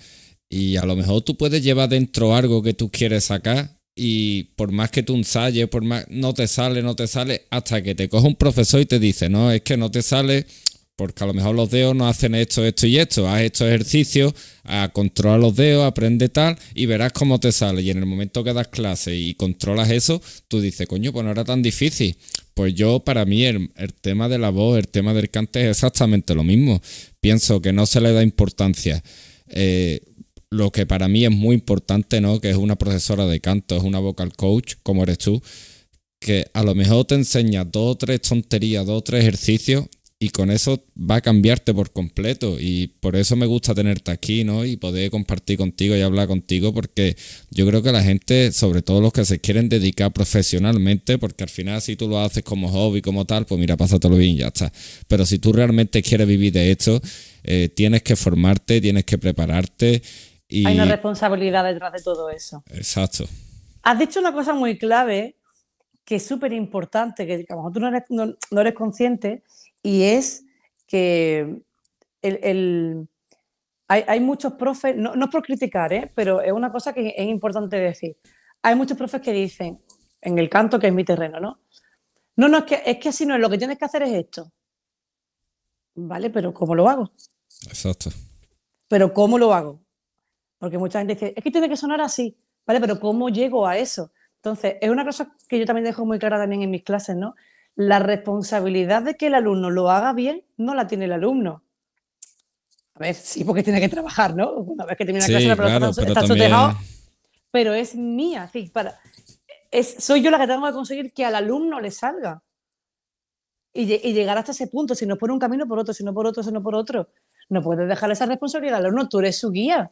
y a lo mejor tú puedes llevar dentro algo que tú quieres sacar y por más que tú ensayes, por más no te sale, no te sale, hasta que te coge un profesor y te dice, no, es que no te sale porque a lo mejor los dedos no hacen esto, esto y esto, haz estos ejercicios, a controlar los dedos, aprende tal y verás cómo te sale. Y en el momento que das clase y controlas eso, tú dices, coño, pues no era tan difícil. Pues yo, para mí, el, tema de la voz, el tema del cante es exactamente lo mismo. Pienso que no se le da importancia. Eh, lo que para mí es muy importante, ¿no? Que es una profesora de canto, es una vocal coach, como eres tú, que a lo mejor te enseña dos o tres tonterías, dos o tres ejercicios y con eso va a cambiarte por completo. Y por eso me gusta tenerte aquí, ¿no? Y poder compartir contigo y hablar contigo, porque yo creo que la gente, sobre todo los que se quieren dedicar profesionalmente, porque al final si tú lo haces como hobby, como tal, pues mira, pásatelo bien y ya está. Pero si tú realmente quieres vivir de esto, eh, tienes que formarte, tienes que prepararte hay una responsabilidad detrás de todo eso. Exacto. Has dicho una cosa muy clave que es súper importante, que a lo mejor tú no eres, consciente, y es que el, hay, muchos profes, no, es por criticar, ¿eh? pero es una cosa que es importante decir. Hay muchos profes que dicen, en el canto, que es mi terreno, ¿no? No, no, es que, es que así no es, lo que tienes que hacer es esto. Vale, pero ¿cómo lo hago? Exacto. Pero ¿cómo lo hago? Porque mucha gente dice, es que tiene que sonar así, ¿vale? Pero ¿cómo llego a eso? Entonces, es una cosa que yo también dejo muy clara también en mis clases, ¿no? La responsabilidad de que el alumno lo haga bien no la tiene el alumno. A ver, sí, porque tiene que trabajar, ¿no? Una vez que termina la clase, la está sotejado. Pero es mía, sí, para, es, soy yo la que tengo que conseguir que al alumno le salga. Y, llegar hasta ese punto, si no por un camino, por otro, si no por otro, si no por otro. No puedes dejar esa responsabilidad al alumno, tú eres su guía.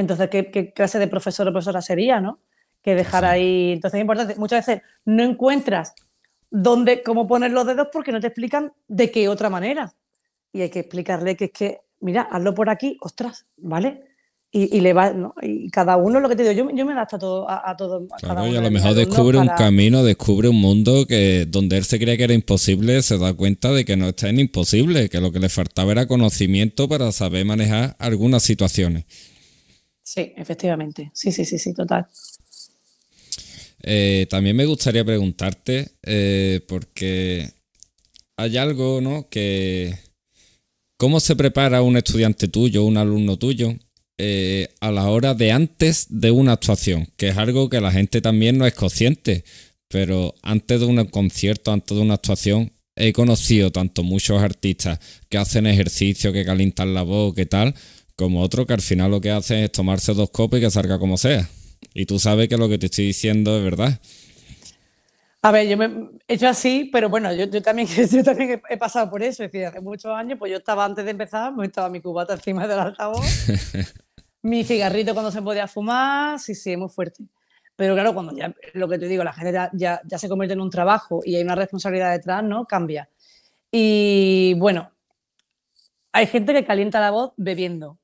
Entonces, ¿qué, clase de profesor o profesora sería, no? Que dejar ahí. Entonces es importante. Muchas veces no encuentras dónde, cómo poner los dedos porque no te explican de qué otra manera. Y hay que explicarle que es que, mira, hazlo por aquí, ostras, ¿vale? Y, le va, Y cada uno lo que te digo, yo, yo me adapto a todo. A, todo y a lo mejor descubre un camino, descubre un mundo que donde él se creía que era imposible, se da cuenta de que no está en imposible, que lo que le faltaba era conocimiento para saber manejar algunas situaciones. Sí, efectivamente. Sí, sí, sí, sí, total. Eh, también me gustaría preguntarte, eh, porque hay algo, ¿no? Que. ¿Cómo se prepara un estudiante tuyo, un alumno tuyo, eh, a la hora de antes de una actuación? Que es algo que la gente también no es consciente, pero antes de un concierto, antes de una actuación, he conocido tanto muchos artistas que hacen ejercicio, que calientan la voz, que tal, como otro que al final lo que hace es tomarse dos copas y que salga como sea. Y tú sabes que lo que te estoy diciendo es verdad. A ver, yo me he hecho así, pero bueno, yo, también, he, pasado por eso. Es decir, hace muchos años, pues yo estaba antes de empezar, me estaba mi cubata encima del altavoz, mi cigarrito cuando se podía fumar, sí, sí, es muy fuerte. Pero claro, cuando ya, lo que te digo, la gente ya se convierte en un trabajo y hay una responsabilidad detrás, ¿no? Cambia. Y bueno, hay gente que calienta la voz bebiendo,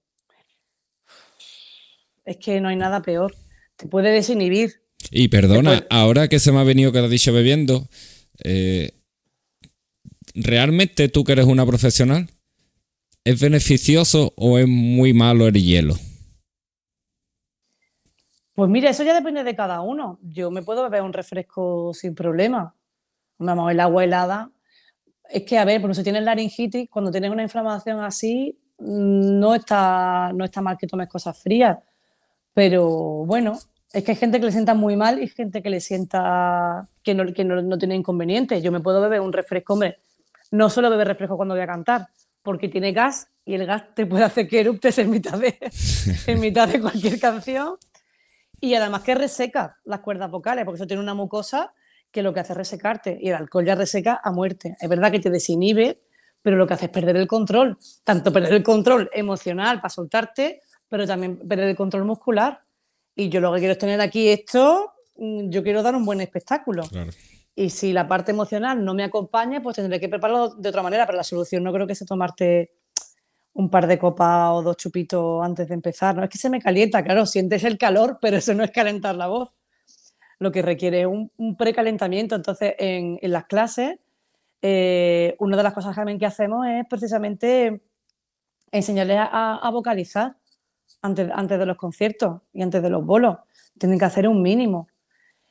es que no hay nada peor. Te puede desinhibir. Y perdona, ahora que se me ha venido cada dicho bebiendo, eh, ¿realmente tú que eres una profesional, es beneficioso o es muy malo el hielo? Pues mira, eso ya depende de cada uno. Yo me puedo beber un refresco sin problema. Vamos, el agua helada. Es que, a ver, si si tiene laringitis, cuando tienes una inflamación así, mm, no está, no está mal que tomes cosas frías. Pero bueno, es que hay gente que le sienta muy mal y gente que le sienta que no, que no, tiene inconvenientes. Yo me puedo beber un refresco, hombre, no solo beber refresco cuando voy a cantar, porque tiene gas y el gas te puede hacer que eruptes en mitad de, en mitad de cualquier canción. Y además que reseca las cuerdas vocales, porque eso tiene una mucosa que lo que hace es resecarte y el alcohol ya reseca a muerte. Es verdad que te desinhibe, pero lo que hace es perder el control, tanto perder el control emocional para soltarte pero también perder el control muscular. Y yo lo que quiero es tener aquí esto, mm, yo quiero dar un buen espectáculo. Y si la parte emocional no me acompaña, pues tendré que prepararlo de otra manera, pero la solución no creo que sea tomarte un par de copas o dos chupitos antes de empezar. No es que se me calienta, claro, sientes el calor, pero eso no es calentar la voz. Lo que requiere es un, precalentamiento. Entonces, en, las clases, eh, una de las cosas también que hacemos es precisamente enseñarles a, vocalizar antes, de los conciertos y antes de los bolos. Tienen que hacer un mínimo.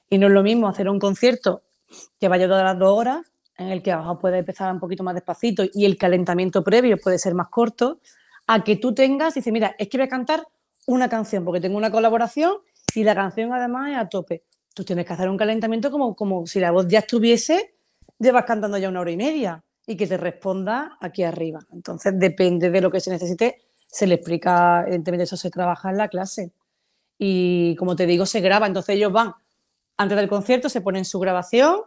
Y no es lo mismo hacer un concierto que vaya todas las dos horas, en el que abajo puede empezar un poquito más despacito y el calentamiento previo puede ser más corto, a que tú tengas y dices, mira, es que voy a cantar una canción porque tengo una colaboración y la canción además es a tope. Tú tienes que hacer un calentamiento como, como si la voz ya estuviese, llevas cantando ya una hora y media y que te responda aquí arriba. Entonces depende de lo que se necesite se le explica, evidentemente eso se trabaja en la clase. Y como te digo, se graba, entonces ellos van antes del concierto, se ponen su grabación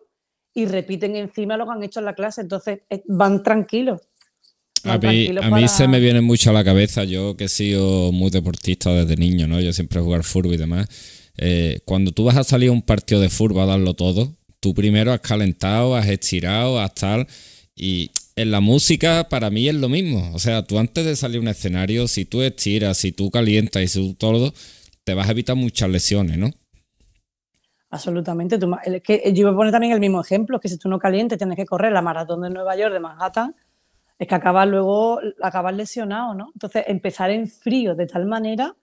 y repiten encima lo que han hecho en la clase, entonces eh, van tranquilos. a, mí, se me viene mucho a la cabeza, yo que he sido muy deportista desde niño, ¿no? Yo siempre jugar fútbol y demás. Eh, cuando tú vas a salir a un partido de fútbol a darlo todo, tú primero has calentado, has estirado, has tal, y en la música para mí es lo mismo. O sea, tú antes de salir a un escenario, si tú estiras, si tú calientas y todo, te vas a evitar muchas lesiones, ¿no? Absolutamente. que, eh, yo voy a poner también el mismo ejemplo, que si tú no calientes tienes que correr la maratón de Nueva York, de Manhattan, es que acabas luego, acabas lesionado, ¿no? Entonces, empezar en frío de tal manera,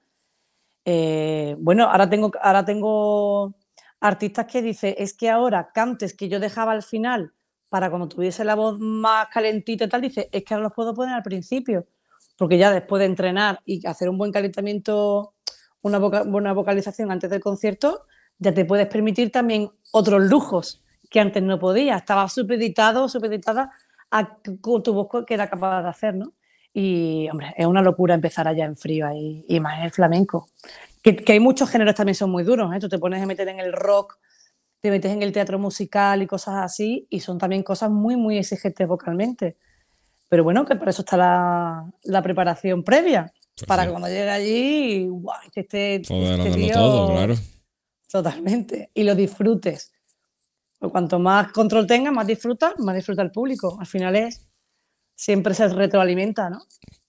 eh, bueno, ahora tengo, ahora tengo artistas que dicen, es que ahora cantes que yo dejaba al final para cuando tuviese la voz más calentita y tal, dice, es que ahora los puedo poner al principio, porque ya después de entrenar y hacer un buen calentamiento, una buena vocalización antes del concierto, ya te puedes permitir también otros lujos que antes no podía, estaba supeditado, supeditada a tu voz que era capaz de hacer, ¿no? Y, hombre, es una locura empezar allá en frío ahí, y más el flamenco. Que, hay muchos géneros también son muy duros, ¿eh? Tú te pones a meter en el rock te metes en el teatro musical y cosas así, y son también cosas muy, muy exigentes vocalmente. Pero bueno, que para eso está la, preparación previa, para que cuando llegue allí, guau, que esté... todo, este Totalmente, y lo disfrutes. Pues cuanto más control tengas, más disfrutas, más disfruta el público. Al final es, siempre se retroalimenta, ¿no?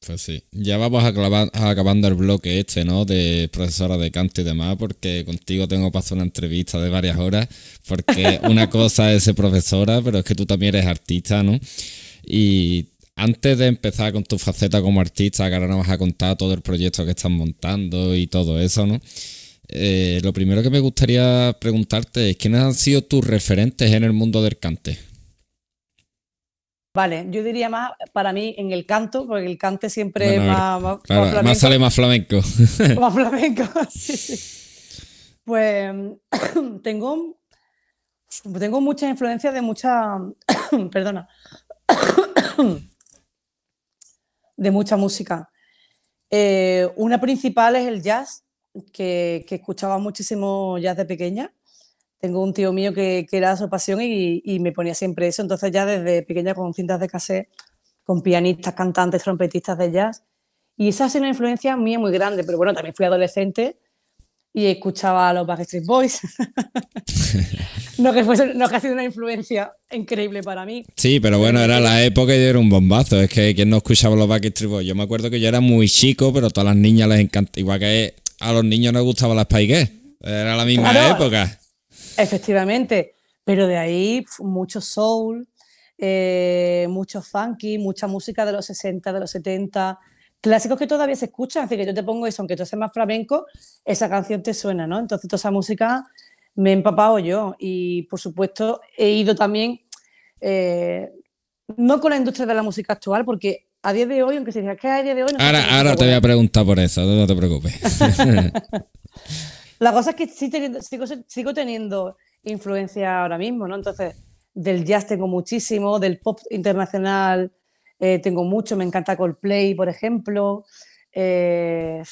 Pues Ya vamos a acabando el bloque este, ¿no? De profesora de canto y demás, porque contigo tengo hacer una entrevista de varias horas, porque una cosa es ser profesora, pero es que tú también eres artista, ¿no? Y antes de empezar con tu faceta como artista, que ahora nos vas a contar todo el proyecto que estás montando y todo eso, ¿no? Eh, lo primero que me gustaría preguntarte es quiénes han sido tus referentes en el mundo del cante. Vale, yo diría más para mí en el canto, porque el cante siempre es más, sale más flamenco. más flamenco, sí, Pues tengo, tengo muchas influencias de mucha. perdona. de mucha música. Eh, una principal es el jazz, que, que escuchaba muchísimo jazz de pequeña tengo un tío mío que, era su pasión y, me ponía siempre eso. Entonces ya desde pequeña con cintas de cassette, con pianistas, cantantes, trompetistas de jazz. Y esa ha sido una influencia mía muy grande, pero bueno, también fui adolescente y escuchaba a los Backstreet Boys. no, que fuese, no que ha sido una influencia increíble para mí. Sí, pero bueno, era la época y era un bombazo. Es que quien no escuchaba los Backstreet Boys. Yo me acuerdo que yo era muy chico, pero a todas las niñas les encanta. Igual que a los niños les gustaba las Spike. Era la misma época. época. Efectivamente, pero de ahí mucho soul, eh, mucho funky, mucha música de los 60, de los 70, clásicos que todavía se escuchan, así que yo te pongo eso, aunque tú seas más flamenco, esa canción te suena, ¿no? Entonces toda esa música me he empapado yo y por supuesto he ido también, eh, no con la industria de la música actual, porque a día de hoy, aunque se diga que a día de hoy... ahora ahora te voy a preguntar por eso, no te preocupes. La cosa es que sí sigo, sigo teniendo influencia ahora mismo, ¿no? Entonces, del jazz tengo muchísimo, del pop internacional eh, tengo mucho, me encanta Coldplay, por ejemplo, eh,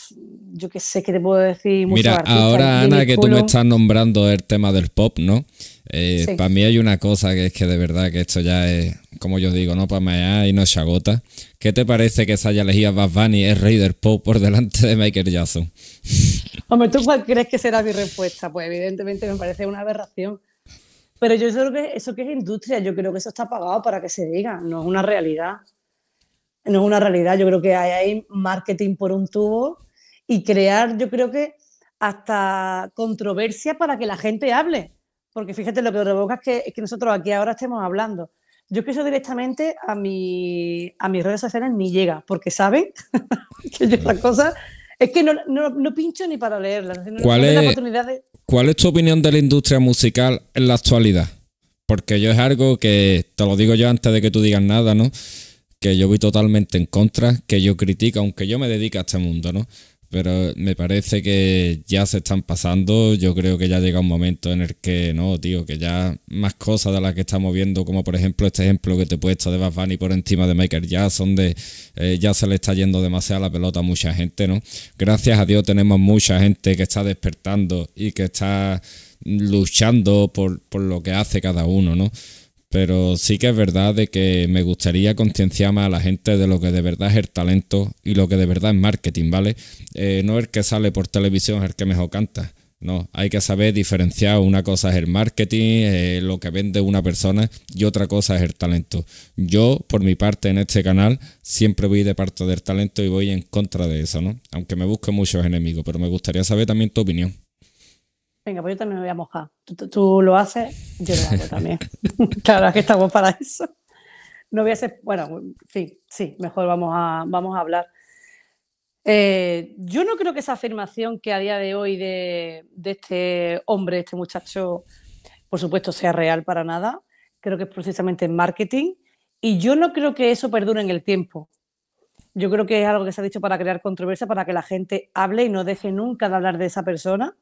yo qué sé que te puedo decir. Mira, ahora Ana, que tú me estás nombrando el tema del pop, ¿no? Eh, para mí hay una cosa que es que de verdad que esto ya es, como yo digo, no para mañana y no se agota. ¿Qué te parece que se haya elegido a Bad Bunny es rey del pop por delante de Michael Jackson? Hombre, ¿tú cuál crees que será mi respuesta? Pues evidentemente me parece una aberración. Pero yo creo que eso que es industria, yo creo que eso está pagado para que se diga, no es una realidad no es una realidad. Yo creo que hay marketing por un tubo y crear, yo creo que hasta controversia para que la gente hable. Porque fíjate, lo que provoca es que, que nosotros aquí ahora estemos hablando. Yo pienso directamente a, mi, a mis redes sociales ni llega, porque saben que yo estas cosas es que no, no, pincho ni para leerlas. ¿Cuál, es, ¿Cuál es tu opinión de la industria musical en la actualidad? Porque yo es algo que, te lo digo yo antes de que tú digas nada, ¿no? que yo voy totalmente en contra, que yo critico, aunque yo me dedico a este mundo, ¿no? Pero me parece que ya se están pasando, yo creo que ya llega un momento en el que, no, tío, que ya más cosas de las que estamos viendo, como por ejemplo este ejemplo que te he puesto de Bad Bunny por encima de Michael Jackson, de eh, ya se le está yendo demasiado la pelota a mucha gente, ¿no? Gracias a Dios tenemos mucha gente que está despertando y que está luchando por, por lo que hace cada uno, ¿no? Pero sí que es verdad de que me gustaría concienciar más a la gente de lo que de verdad es el talento y lo que de verdad es marketing, ¿vale? Eh, no el que sale por televisión el que mejor canta. No, hay que saber diferenciar. Una cosa es el marketing, eh, lo que vende una persona, y otra cosa es el talento. Yo, por mi parte, en este canal, siempre voy de parte del talento y voy en contra de eso, ¿no? Aunque me busque muchos enemigos, pero me gustaría saber también tu opinión. Venga, pues yo también me voy a mojar. Tú, lo haces, yo lo hago también. claro, que estamos para eso. No voy a ser... bueno, en sí, mejor vamos a, vamos a hablar. Eh, yo no creo que esa afirmación que a día de hoy de, de este hombre, este muchacho, por supuesto, sea real para nada. Creo que es precisamente marketing. Y yo no creo que eso perdure en el tiempo. Yo creo que es algo que se ha dicho para crear controversia, para que la gente hable y no deje nunca de hablar de esa persona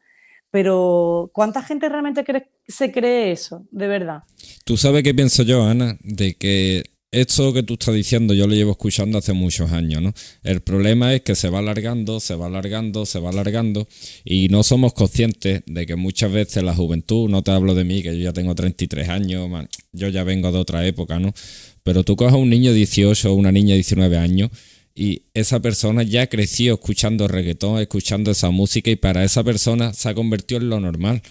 pero ¿cuánta gente realmente cree, se cree eso? De verdad. Tú sabes qué pienso yo, Ana, de que esto que tú estás diciendo yo lo llevo escuchando hace muchos años, ¿no? El problema es que se va alargando, se va alargando, se va alargando y no somos conscientes de que muchas veces la juventud, no te hablo de mí, que yo ya tengo 33 años, yo ya vengo de otra época, ¿no? Pero tú coges a un niño de 18 o una niña de 19 años y esa persona ya creció escuchando reggaetón, escuchando esa música y para esa persona se ha convertido en lo normal.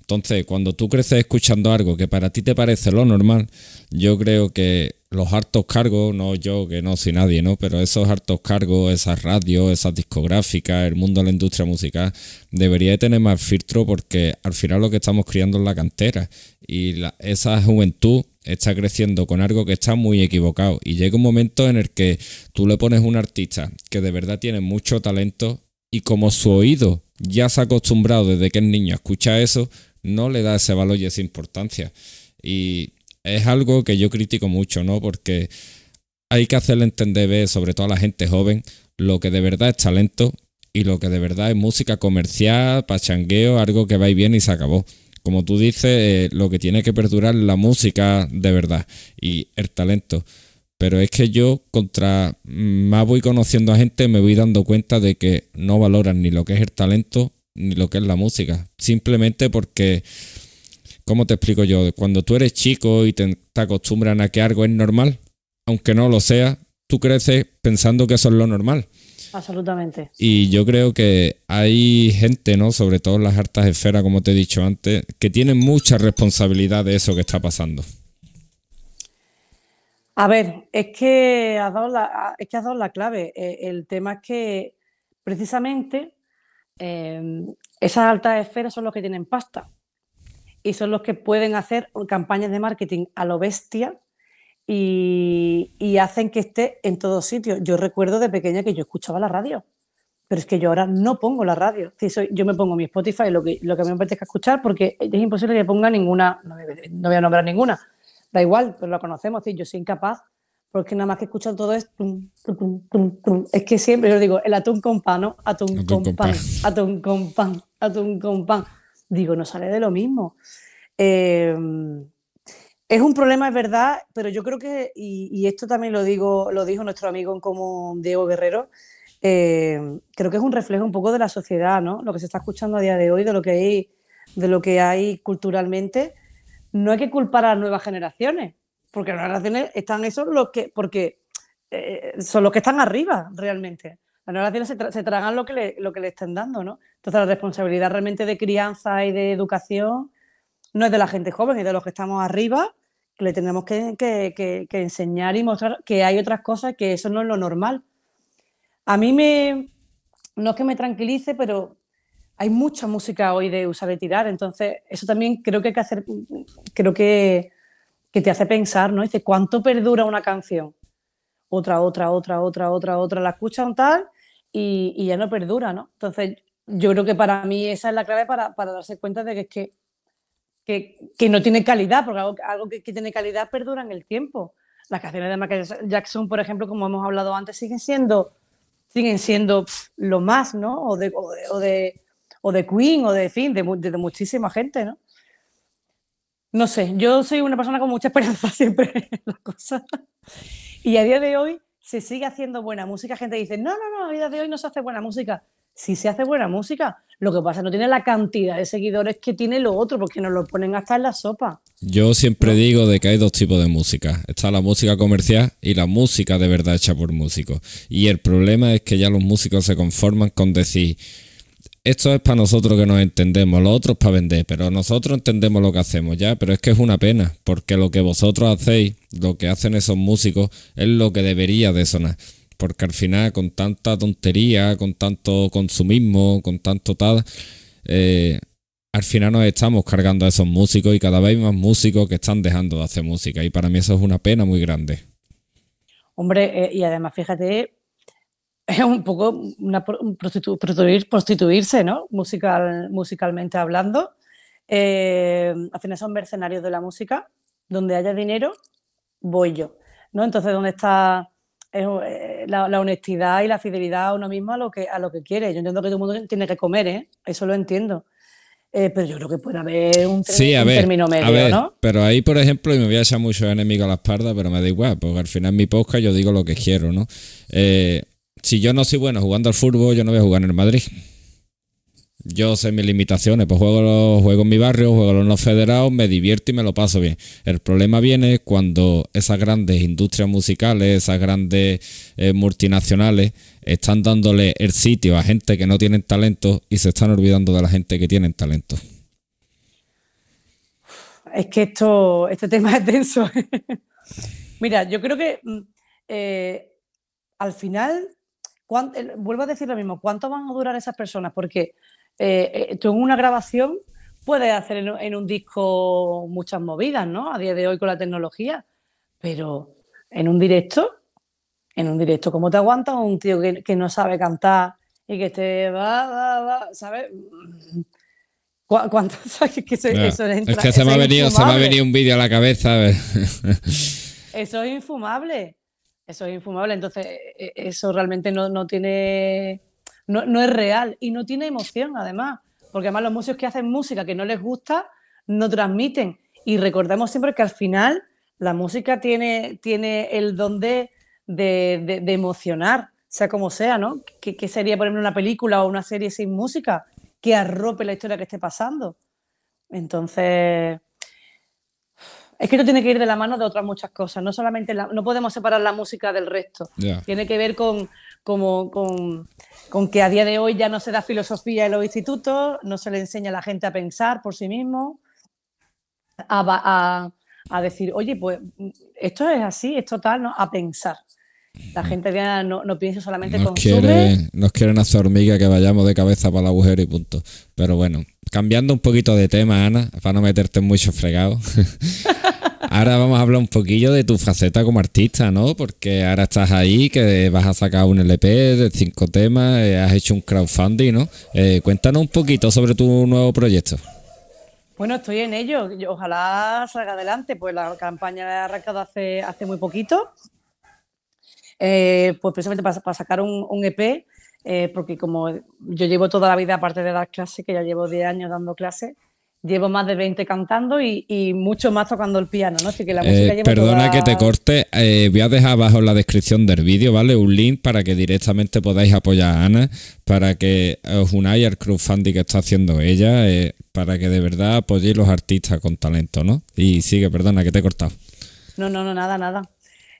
Entonces, cuando tú creces escuchando algo que para ti te parece lo normal, yo creo que los hartos cargos, no yo, que no soy nadie, ¿no? Pero esos hartos cargos, esas radios, esas discográficas, el mundo de la industria musical, debería de tener más filtro porque al final lo que estamos criando es la cantera y esa juventud está creciendo con algo que está muy equivocado. Y llega un momento en el que tú le pones un artista que de verdad tiene mucho talento y como su oído ya se ha acostumbrado desde que es niño a escuchar eso, no le da ese valor y esa importancia. Y es algo que yo critico mucho, ¿no? Porque hay que hacerle entender, sobre todo a la gente joven, lo que de verdad es talento y lo que de verdad es música comercial, pachangueo, algo que va y viene y se acabó como tú dices, eh, lo que tiene que perdurar la música de verdad y el talento. Pero es que yo contra más voy conociendo a gente me voy dando cuenta de que no valoran ni lo que es el talento ni lo que es la música. Simplemente porque, ¿cómo te explico yo? Cuando tú eres chico y te, te acostumbran a que algo es normal, aunque no lo sea, tú creces pensando que eso es lo normal. Absolutamente. Y yo creo que hay gente, ¿no? Sobre todo en las altas esferas, como te he dicho antes, que tienen mucha responsabilidad de eso que está pasando. A ver, es que has dado la, que dado la clave. Eh, el tema es que precisamente em, esas altas esferas son los que tienen pasta y son los que pueden hacer campañas de marketing a lo bestia y, hacen que esté en todos sitios. Yo recuerdo de pequeña que yo escuchaba la radio, pero es que yo ahora no pongo la radio. yo me pongo mi Spotify, lo que, lo que me apetezca escuchar, porque es imposible que ponga ninguna, no voy a nombrar ninguna, da igual, pero la conocemos, yo soy incapaz porque nada más que escuchan todo es es que siempre yo digo el atún con pan, ¿no? atún, con, pan, atún con pan, atún con pan. Digo, no sale de lo mismo. Eh, es un problema, es verdad, pero yo creo que, y, esto también lo, digo, lo dijo nuestro amigo en común, Diego Guerrero, eh, creo que es un reflejo un poco de la sociedad, ¿no? Lo que se está escuchando a día de hoy, de lo que hay, de lo que hay culturalmente. No hay que culpar a las nuevas generaciones, porque las generaciones están esos los que, porque eh, son los que están arriba realmente. Las nuevas generaciones se, tragan lo que, le, lo que le estén dando, ¿no? Entonces la responsabilidad realmente de crianza y de educación no es de la gente joven, es de los que estamos arriba le tenemos que, enseñar y mostrar que hay otras cosas que eso no es lo normal. A mí me, no es que me tranquilice, pero hay mucha música hoy de usar y tirar, entonces eso también creo que hay que hacer, creo que, te hace pensar, ¿no? Dice, ¿cuánto perdura una canción? Otra, otra, otra, otra, otra, otra, la escuchan tal y, ya no perdura, ¿no? Entonces yo creo que para mí esa es la clave para darse cuenta de que es que que, no tiene calidad, porque algo, que, tiene calidad perdura en el tiempo. Las canciones de Michael Jackson, por ejemplo, como hemos hablado antes, siguen siendo, siguen siendo lo más, ¿no? O de, o de, o de, Queen, o de, fin, de, de, muchísima gente, ¿no? No sé, yo soy una persona con mucha esperanza siempre en las cosas. Y a día de hoy se sigue haciendo buena música. Gente dice, no, no, no, a día de hoy no se hace buena música. Si se hace buena música. Lo que pasa no tiene la cantidad de seguidores que tiene lo otro, porque nos lo ponen hasta en la sopa. Yo siempre digo de que hay dos tipos de música. Está la música comercial y la música de verdad hecha por músicos. Y el problema es que ya los músicos se conforman con decir, esto es para nosotros que nos entendemos, lo otro es para vender, pero nosotros entendemos lo que hacemos ya, pero es que es una pena, porque lo que vosotros hacéis, lo que hacen esos músicos, es lo que debería de sonar porque al final con tanta tontería, con tanto consumismo, con tanto tal, eh, al final nos estamos cargando a esos músicos y cada vez más músicos que están dejando de hacer música y para mí eso es una pena muy grande. Hombre, eh, y además fíjate, es un poco una prostituirse, ¿no? musicalmente hablando. Eh, al final son mercenarios de la música. Donde haya dinero, voy yo. ¿no? Entonces, ¿dónde está eh, la, la, honestidad y la fidelidad a uno mismo a lo que a lo que quiere. Yo entiendo que todo el mundo tiene que comer, ¿eh? eso lo entiendo. Eh, pero yo creo que puede haber un, término medio, ¿no? Pero ahí, por ejemplo, y me voy a echar mucho enemigo a la espalda, pero me da igual, porque al final en mi posca yo digo lo que quiero, ¿no? Eh, si yo no soy bueno jugando al fútbol, yo no voy a jugar en el Madrid. Yo sé mis limitaciones, pues juego, juego en mi barrio, juego los no federados, me divierto y me lo paso bien. El problema viene cuando esas grandes industrias musicales, esas grandes eh, multinacionales, están dándole el sitio a gente que no tienen talento y se están olvidando de la gente que tienen talento. Es que esto, este tema es denso. Mira, yo creo que mm, eh, al final, eh, vuelvo a decir lo mismo, ¿cuánto van a durar esas personas? Porque eh, eh, tú en una grabación puedes hacer en, un disco muchas movidas, ¿no? A día de hoy con la tecnología, pero en un directo, en un directo, ¿cómo te aguantas un tío que, no sabe cantar y que te va, va, va, ¿sabes? ¿Cuánto sabes que es que se, me, ha venido, un vídeo a la cabeza. eso es infumable. Eso es infumable. Entonces, e, e, eso realmente no, no tiene no, es real y no tiene emoción además, porque además los músicos que hacen música que no les gusta no transmiten. Y recordemos siempre que al final la música tiene, tiene el don de, de, emocionar, sea como sea, ¿no? ¿Qué, sería, por ejemplo, una película o una serie sin música que arrope la historia que esté pasando? Entonces, es que esto tiene que ir de la mano de otras muchas cosas, no solamente no podemos separar la música del resto, tiene que ver con como con, que a día de hoy ya no se da filosofía en los institutos, no se le enseña a la gente a pensar por sí mismo, a, a decir, oye, pues esto es así, esto tal, ¿no? a pensar. La gente ya no, piensa solamente con consume. nos quieren hacer hormiga que vayamos de cabeza para el agujero y punto. Pero bueno, cambiando un poquito de tema, Ana, para no meterte en mucho fregado. Ahora vamos a hablar un poquillo de tu faceta como artista, ¿no? Porque ahora estás ahí, que vas a sacar un LP de cinco temas, eh, has hecho un crowdfunding, ¿no? Eh, cuéntanos un poquito sobre tu nuevo proyecto. Bueno, estoy en ello. ojalá salga adelante, pues la campaña ha arrancado hace, hace muy poquito. Eh, pues precisamente para, sacar un, un EP, eh, porque como yo llevo toda la vida, aparte de dar clases, que ya llevo 10 años dando clases, llevo más de 20 cantando y, mucho más tocando el piano, ¿no? Así que la eh, música lleva Perdona que te corte, eh, voy a dejar abajo en la descripción del vídeo, ¿vale? Un link para que directamente podáis apoyar a Ana, para que os unáis al crowdfunding que está haciendo ella, eh, para que de verdad apoyéis los artistas con talento, ¿no? Y sigue, perdona que te he cortado. No, no, no, nada, nada.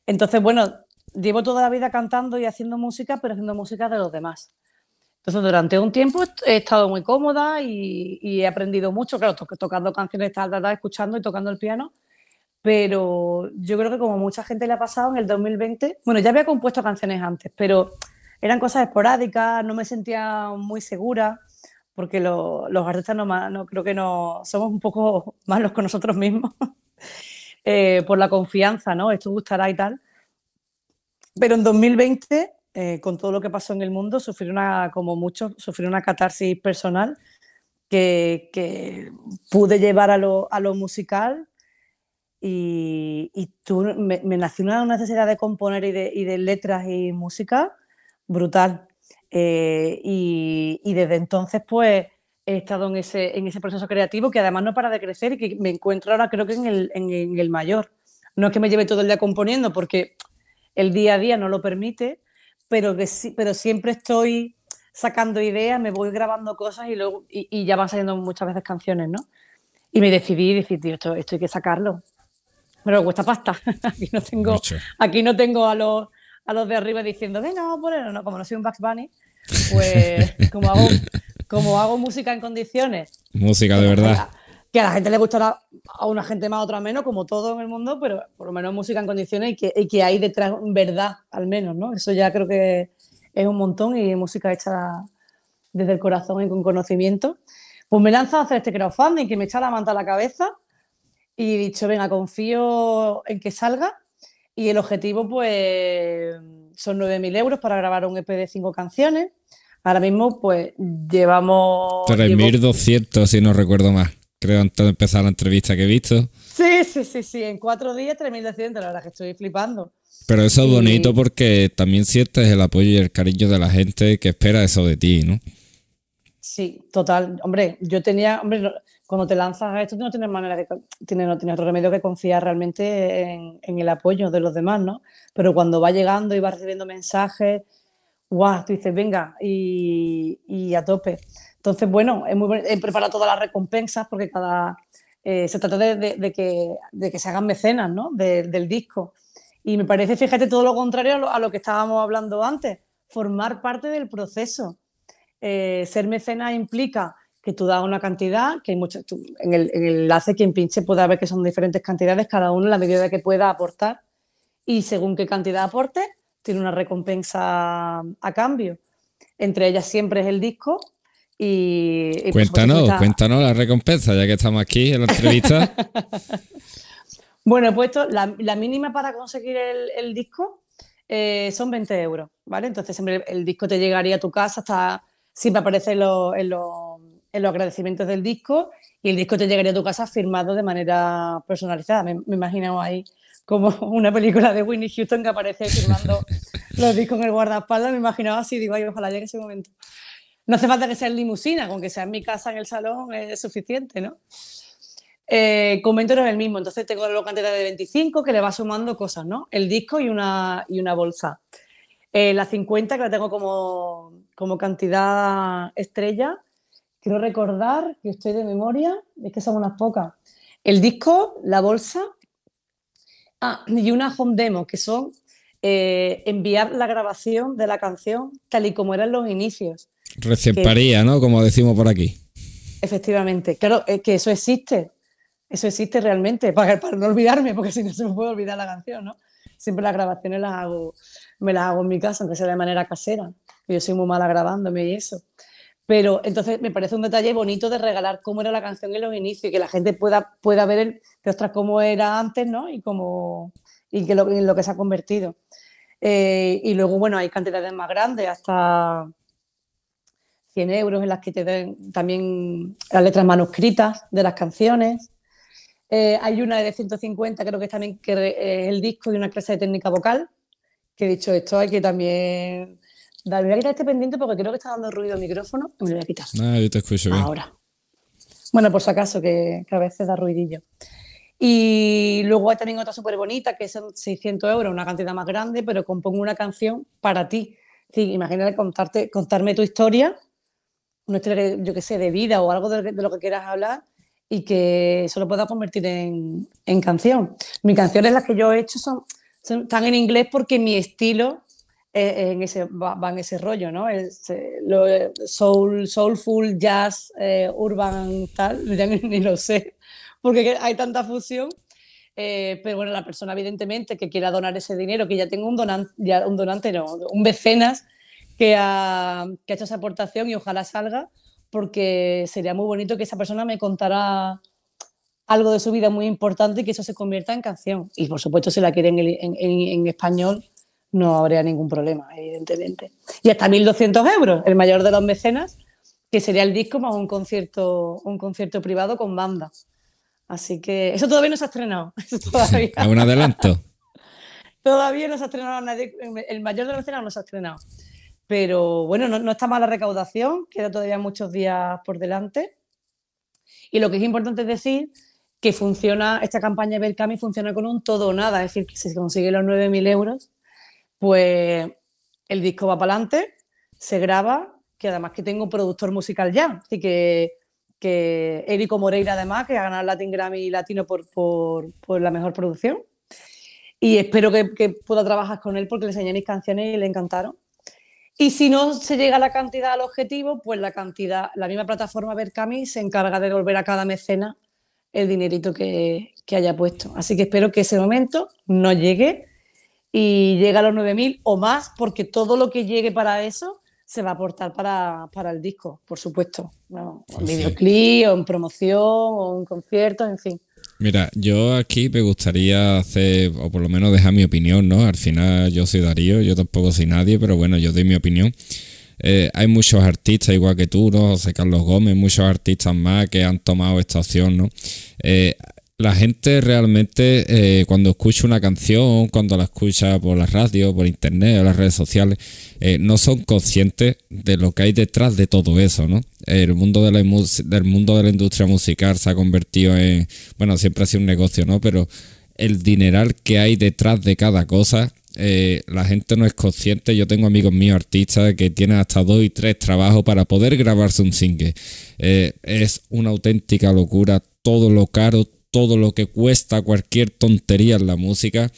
Entonces, bueno, llevo toda la vida cantando y haciendo música, pero haciendo música de los demás. Entonces, durante un tiempo he estado muy cómoda y, he aprendido mucho, claro, tocando canciones, tal, escuchando y tocando el piano, pero yo creo que como mucha gente le ha pasado en el 2020, bueno, ya había compuesto canciones antes, pero eran cosas esporádicas, no me sentía muy segura, porque los artistas no, creo que no somos un poco malos con nosotros mismos, eh, por la confianza, ¿no? Esto gustará y tal. Pero en 2020 eh, con todo lo que pasó en el mundo, sufrí una, como muchos, sufrí una catarsis personal que, que pude llevar a lo, a lo musical y, y me, nació una necesidad de componer y de, y de letras y música brutal. Eh, y, y, desde entonces, pues, he estado en ese, en ese proceso creativo que además no para de crecer y que me encuentro ahora creo que en el, en el mayor. No es que me lleve todo el día componiendo porque el día a día no lo permite, pero, que, pero siempre estoy sacando ideas, me voy grabando cosas y luego y, ya van saliendo muchas veces canciones, ¿no? Y me decidí decir, tío, esto, esto hay que sacarlo. Pero cuesta pasta. aquí no tengo, aquí no tengo a los, a los de arriba diciendo, venga, bueno, No, como no soy un Bugs Bunny, pues como hago, como hago música en condiciones. Música de verdad que a la gente le gustará a una gente más, a otra menos, como todo en el mundo, pero por lo menos música en condiciones y que, hay detrás verdad, al menos, ¿no? Eso ya creo que es un montón y música hecha desde el corazón y con conocimiento. Pues me lanzo a hacer este crowdfunding que me echa la manta a la cabeza y he dicho, venga, confío en que salga y el objetivo pues son 9.000 euros para grabar un EP de 5 canciones. Ahora mismo pues llevamos... 3.200 si no recuerdo más creo, antes de empezar la entrevista que he visto. Sí, sí, sí, sí, en cuatro días 3.200, la verdad que estoy flipando. Pero eso es bonito porque también sientes el apoyo y el cariño de la gente que espera eso de ti, ¿no? Sí, total. Hombre, yo tenía, hombre, cuando te lanzas a esto no tienes manera no tienes otro remedio que confiar realmente en, el apoyo de los demás, ¿no? Pero cuando va llegando y va recibiendo mensajes, guau, tú dices, venga, y a tope. Entonces, bueno, He preparado todas las recompensas porque cada. Eh, se trata de, que, se hagan mecenas ¿no? del disco. Y me parece, fíjate, todo lo contrario a lo, que estábamos hablando antes, formar parte del proceso. Eh, ser mecenas implica que tú das una cantidad, que en, el, en, el, enlace quien pinche puede ver que son diferentes cantidades, cada uno en la medida que pueda aportar. Y según qué cantidad aporte, tiene una recompensa a cambio. Entre ellas siempre es el disco y, pues, cuéntanos, cuéntanos la recompensa, ya que estamos aquí en la entrevista. bueno, pues puesto la, mínima para conseguir el, disco eh, son 20 euros, ¿vale? Entonces siempre el disco te llegaría a tu casa, hasta siempre aparece en, los agradecimientos del disco y el disco te llegaría a tu casa firmado de manera personalizada. Me, imaginaba ahí como una película de Winnie Houston que aparece firmando los discos en el guardaespaldas. Me imaginaba así, digo, ay, ojalá llegue ese momento. No hace falta que sea en limusina, con que sea en mi casa, en el salón, es suficiente, ¿no? Eh, comento no es el mismo, entonces tengo la cantidad de 25 que le va sumando cosas, ¿no? El disco y una, y una bolsa. Eh, la 50 que la tengo como, cantidad estrella. Quiero recordar que estoy de memoria, es que son unas pocas. El disco, la bolsa ah, y una home demo, que son eh, enviar la grabación de la canción tal y como eran los inicios. Recién ¿no? Como decimos por aquí. Efectivamente, claro, es que eso existe, eso existe realmente, para, para no olvidarme, porque si no se me puede olvidar la canción, ¿no? Siempre las grabaciones las hago, me las hago en mi casa, aunque sea de manera casera, yo soy muy mala grabándome y eso. Pero entonces me parece un detalle bonito de regalar cómo era la canción en los inicios y que la gente pueda, pueda ver el, cómo era antes, ¿no? Y cómo y lo, en lo que se ha convertido. Eh, y luego, bueno, hay cantidades más grandes, hasta 100 euros en las que te den también las letras manuscritas de las canciones. Eh, hay una de 150, creo que es también que el disco y una clase de técnica vocal. Que dicho esto, hay que también. Dale, voy a quitar este pendiente porque creo que está dando ruido el micrófono. Me lo voy a quitar. Ah, te escucho bien. Ahora. Bueno, por si acaso, que, a veces da ruidillo. Y luego hay también otra súper bonita que son 600 euros, una cantidad más grande, pero compongo una canción para ti. Sí, imagínate contarte, contarme tu historia una yo que sé, de vida o algo de, lo que quieras hablar y que eso lo pueda convertir en, en canción. Mis canciones, las que yo he hecho, son, están en inglés porque mi estilo eh, en ese, va, en ese rollo, ¿no? Es, eh, eh, soul, soulful, jazz, urban, tal, ya ni, lo sé, porque hay tanta fusión. pero bueno, la persona evidentemente que quiera donar ese dinero, que ya tengo un donante, ya un donante no, un vecenas que ha, hecho esa aportación y ojalá salga, porque sería muy bonito que esa persona me contara algo de su vida muy importante y que eso se convierta en canción. Y por supuesto, si la quieren en, español, no habría ningún problema, evidentemente. Y hasta 1.200 euros, el mayor de los mecenas, que sería el disco más un concierto, un concierto privado con banda. Así que eso todavía no se ha estrenado. Es un adelanto. todavía no se ha estrenado nadie. El mayor de los mecenas no se ha estrenado. Pero bueno, no, está mala recaudación, queda todavía muchos días por delante. Y lo que es importante es decir que funciona, esta campaña de Belcami funciona con un todo o nada, es decir, que si se consigue los 9.000 euros, pues el disco va para adelante, se graba, que además que tengo un productor musical ya, así que, que Moreira además, que ha ganado el Latin Grammy Latino por, la mejor producción. Y espero que, que pueda trabajar con él porque le enseñé mis canciones y le encantaron. Y si no se llega la cantidad al objetivo, pues la cantidad, la misma plataforma Berkami se encarga de devolver a cada mecena el dinerito que, haya puesto. Así que espero que ese momento no llegue y llegue a los 9.000 o más, porque todo lo que llegue para eso se va a aportar para, el disco, por supuesto. En Un videoclip, o en promoción, o en concierto, en fin. Mira, yo aquí me gustaría hacer, o por lo menos dejar mi opinión, ¿no? Al final yo soy Darío, yo tampoco soy nadie, pero bueno, yo doy mi opinión. Eh, hay muchos artistas, igual que tú, ¿no? José Carlos Gómez, muchos artistas más que han tomado esta opción, ¿no? Eh, la gente realmente eh, cuando escucha una canción, cuando la escucha por la radio, por internet o las redes sociales, eh, no son conscientes de lo que hay detrás de todo eso, ¿no? El mundo de la, del mundo de la industria musical se ha convertido en, bueno, siempre ha sido un negocio, ¿no? Pero el dineral que hay detrás de cada cosa, eh, la gente no es consciente. Yo tengo amigos míos artistas que tienen hasta dos y tres trabajos para poder grabarse un single. es una auténtica locura todo lo caro, todo lo que cuesta cualquier tontería en la música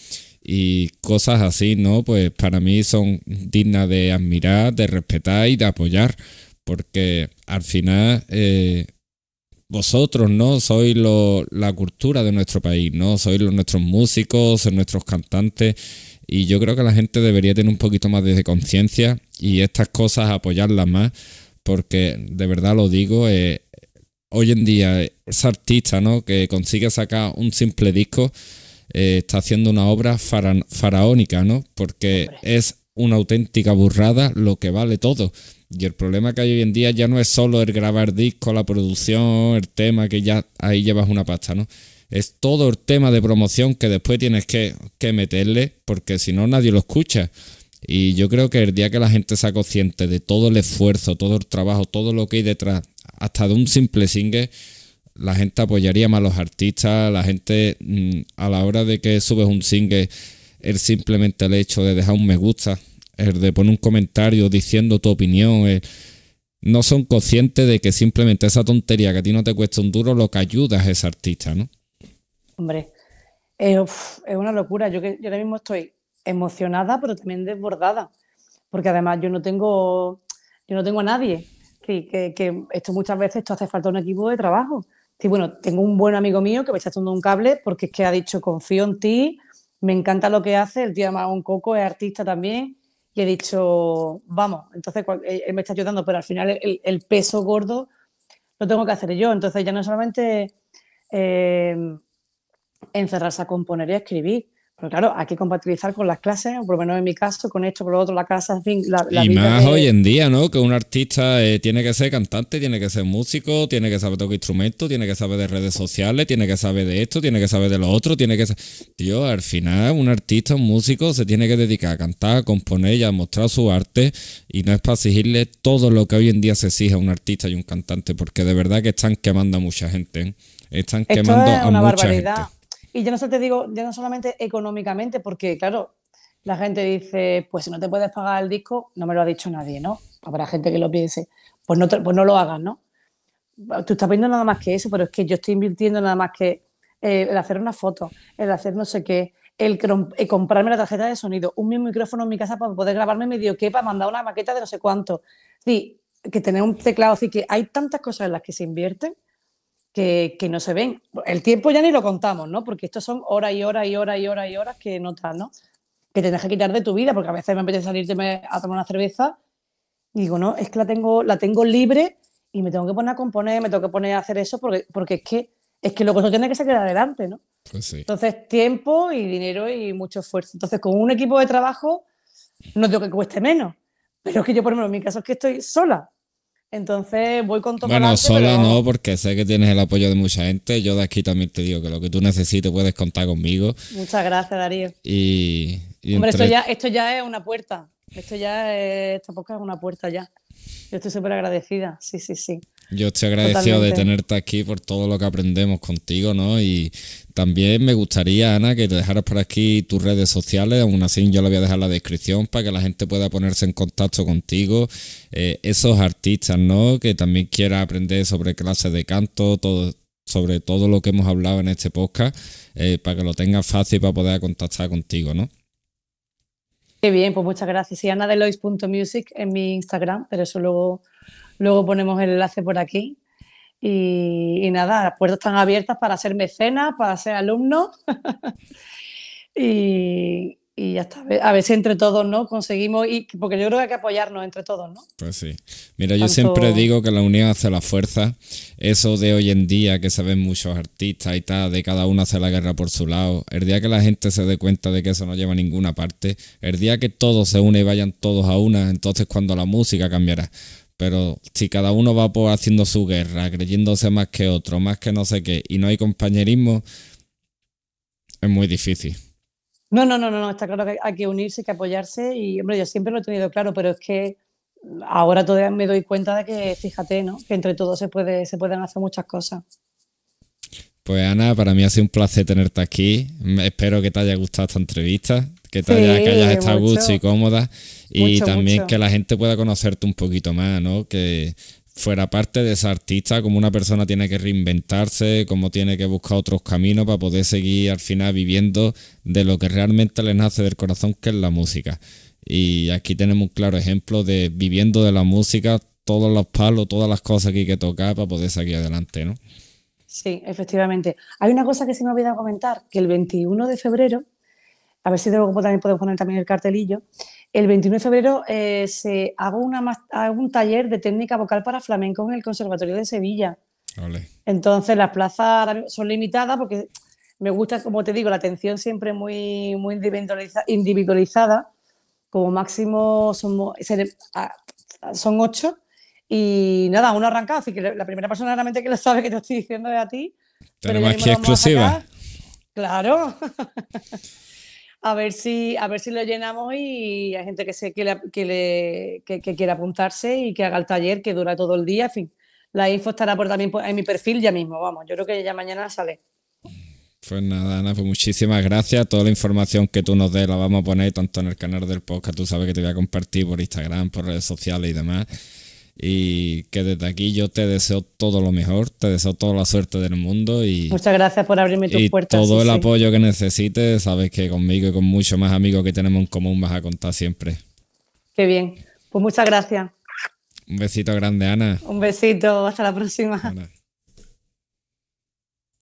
y cosas así, ¿no? Pues para mí son dignas de admirar, de respetar y de apoyar, porque al final eh, vosotros, ¿no? Sois la cultura de nuestro país, ¿no? Sois nuestros músicos, sois nuestros cantantes. Y yo creo que la gente debería tener un poquito más de conciencia y estas cosas apoyarlas más, porque de verdad lo digo, eh, hoy en día ese artista que consigue sacar un simple disco eh, está haciendo una obra faraónica, ¿no? Porque es una auténtica burrada lo que vale todo. Y el problema que hay hoy en día ya no es solo el grabar disco, la producción, el tema, que ya ahí llevas una pasta, ¿no? Es todo el tema de promoción que después tienes que, que meterle, porque si no nadie lo escucha. Y yo creo que el día que la gente sea consciente de todo el esfuerzo, todo el trabajo, todo lo que hay detrás hasta de un simple single, la gente apoyaría más a los artistas, la gente mm, a la hora de que subes un single, el simplemente el hecho de dejar un me gusta, el de poner un comentario diciendo tu opinión, no son conscientes de que simplemente esa tontería que a ti no te cuesta un duro lo que ayuda a ese artista, ¿no? Hombre, eh, es una locura. Yo, yo ahora mismo estoy emocionada, pero también desbordada, porque además yo no tengo, yo no tengo a nadie Sí, que, esto muchas veces esto hace falta un equipo de trabajo. Y bueno, tengo un buen amigo mío que me está echando un cable porque es que ha dicho confío en ti, me encanta lo que hace, el tío llama un coco, es artista también, y he dicho, vamos, entonces eh, él me está ayudando, pero al final el, peso gordo lo tengo que hacer yo. Entonces ya no solamente eh, encerrarse a componer y a escribir, pero claro, hay que compatibilizar con las clases, por lo menos en mi caso, con esto, con lo otro, la casa, en fin. La, la y más hoy en día, ¿no? Que un artista eh, tiene que ser cantante, tiene que ser músico, tiene que saber tocar instrumentos, tiene que saber de redes sociales, tiene que saber de esto, tiene que saber de lo otro, tiene que ser... Tío, al final, un artista, un músico, se tiene que dedicar a cantar, a componer y a mostrar su arte. Y no es para exigirle todo lo que hoy en día se exige a un artista y un cantante, porque de verdad que están quemando a mucha gente. ¿eh? Están esto quemando es a una barbaridad. gente y yo no, solo te digo, ya no solamente económicamente, porque claro, la gente dice, pues si no te puedes pagar el disco, no me lo ha dicho nadie, ¿no? Habrá gente que lo piense, pues no, pues no lo hagas, ¿no? Tú estás viendo nada más que eso, pero es que yo estoy invirtiendo nada más que eh, el hacer una foto, el hacer no sé qué, el, eh, comprarme la tarjeta de sonido, un mismo micrófono en mi casa para poder grabarme medio que, para mandar una maqueta de no sé cuánto. Sí, que tener un teclado, así que hay tantas cosas en las que se invierten que, no se ven. El tiempo ya ni lo contamos, ¿no? Porque esto son horas y horas y horas y horas y horas que notas, ¿no? Que tienes que quitar de tu vida, porque a veces me apetece salirte a tomar una cerveza y digo, no, es que la tengo, la tengo libre y me tengo que poner a componer, me tengo que poner a hacer eso, porque, porque es que es que que eso tiene que sacar adelante, ¿no? Pues Entonces, tiempo y dinero y mucho esfuerzo. Entonces, con un equipo de trabajo, no tengo que cueste menos. Pero es que yo, por ejemplo, en mi caso es que estoy sola. Entonces voy con todo. Bueno, sola no, porque sé que tienes el apoyo de mucha gente. Yo de aquí también te digo que lo que tú necesites puedes contar conmigo. Muchas gracias, Darío. Y, Hombre, ya, esto ya es una puerta. Esto ya, es, esta es una puerta ya. Yo estoy súper agradecida, sí, sí, sí. Yo estoy agradecido de tenerte aquí por todo lo que aprendemos contigo, ¿no? Y también me gustaría, Ana, que te dejaras por aquí tus redes sociales, aún así yo la voy a dejar la descripción para que la gente pueda ponerse en contacto contigo. Eh, esos artistas, ¿no? Que también quiera aprender sobre clases de canto, todo, sobre todo lo que hemos hablado en este podcast, eh, para que lo tengan fácil para poder contactar contigo, ¿no? Qué bien, pues muchas gracias. Y anadelois.music en mi Instagram, pero eso luego, luego ponemos el enlace por aquí. Y, y nada, las puertas están abiertas para ser mecenas, para ser alumnos. y, y ya está. A veces entre todos, ¿no? Conseguimos, y porque yo creo que hay que apoyarnos entre todos, ¿no? Pues sí. Mira, yo siempre digo que la unión hace la fuerza. Eso de hoy en día que se ven muchos artistas y tal, de cada uno hace la guerra por su lado. El día que la gente se dé cuenta de que eso no lleva a ninguna parte, el día que todos se unen y vayan todos a una, entonces cuando la música cambiará. Pero si cada uno va por haciendo su guerra, creyéndose más que otro, más que no sé qué, y no hay compañerismo, es muy difícil. No, no, no, no, está claro que hay que unirse, que apoyarse y, hombre, yo siempre lo he tenido claro, pero es que ahora todavía me doy cuenta de que, fíjate, ¿no? Que entre todos se, puede, se pueden hacer muchas cosas. Pues Ana, para mí ha sido un placer tenerte aquí. Mm, espero que te haya gustado esta entrevista, que, te haya, que hayas estado gusto y cómoda y también que la gente pueda conocerte un poquito más, ¿no? Que fuera parte de esa artista, como una persona tiene que reinventarse, como tiene que buscar otros caminos para poder seguir al final viviendo de lo que realmente le nace del corazón, que es la música. Y aquí tenemos un claro ejemplo de viviendo de la música, todos los palos, todas las cosas que hay que tocar para poder seguir adelante, ¿no? Sí, efectivamente. Hay una cosa que se me ha comentar, que el 21 de febrero, a ver si de luego también podemos poner también el cartelillo, el 21 de febrero eh, se hago, una, un taller de técnica vocal para flamenco en el Conservatorio de Sevilla. Entonces las plazas son limitadas porque me gusta, como te digo, la atención siempre muy, muy individualizada. Como máximo somos, son ocho. Y nada, uno arrancado así que la primera persona realmente que lo sabe que te estoy diciendo es a ti. Tenemos aquí exclusiva. Claro. a ver si, a ver si lo llenamos y hay gente que, se, que, le, que, quiera apuntarse y que haga el taller que dura todo el día, en fin. La info estará por también en mi perfil ya mismo, vamos, yo creo que ya mañana sale. Pues nada, Ana, pues muchísimas gracias. Toda la información que tú nos des la vamos a poner tanto en el canal del podcast, tú sabes que te voy a compartir por Instagram, por redes sociales y demás y que desde aquí yo te deseo todo lo mejor, te deseo toda la suerte del mundo y... Muchas gracias por abrirme tus y Todo el apoyo que necesites, sabes que conmigo y con muchos más amigos que tenemos en común vas a contar siempre. Qué bien, pues muchas gracias. Un besito grande, Ana. Un besito, hasta la próxima.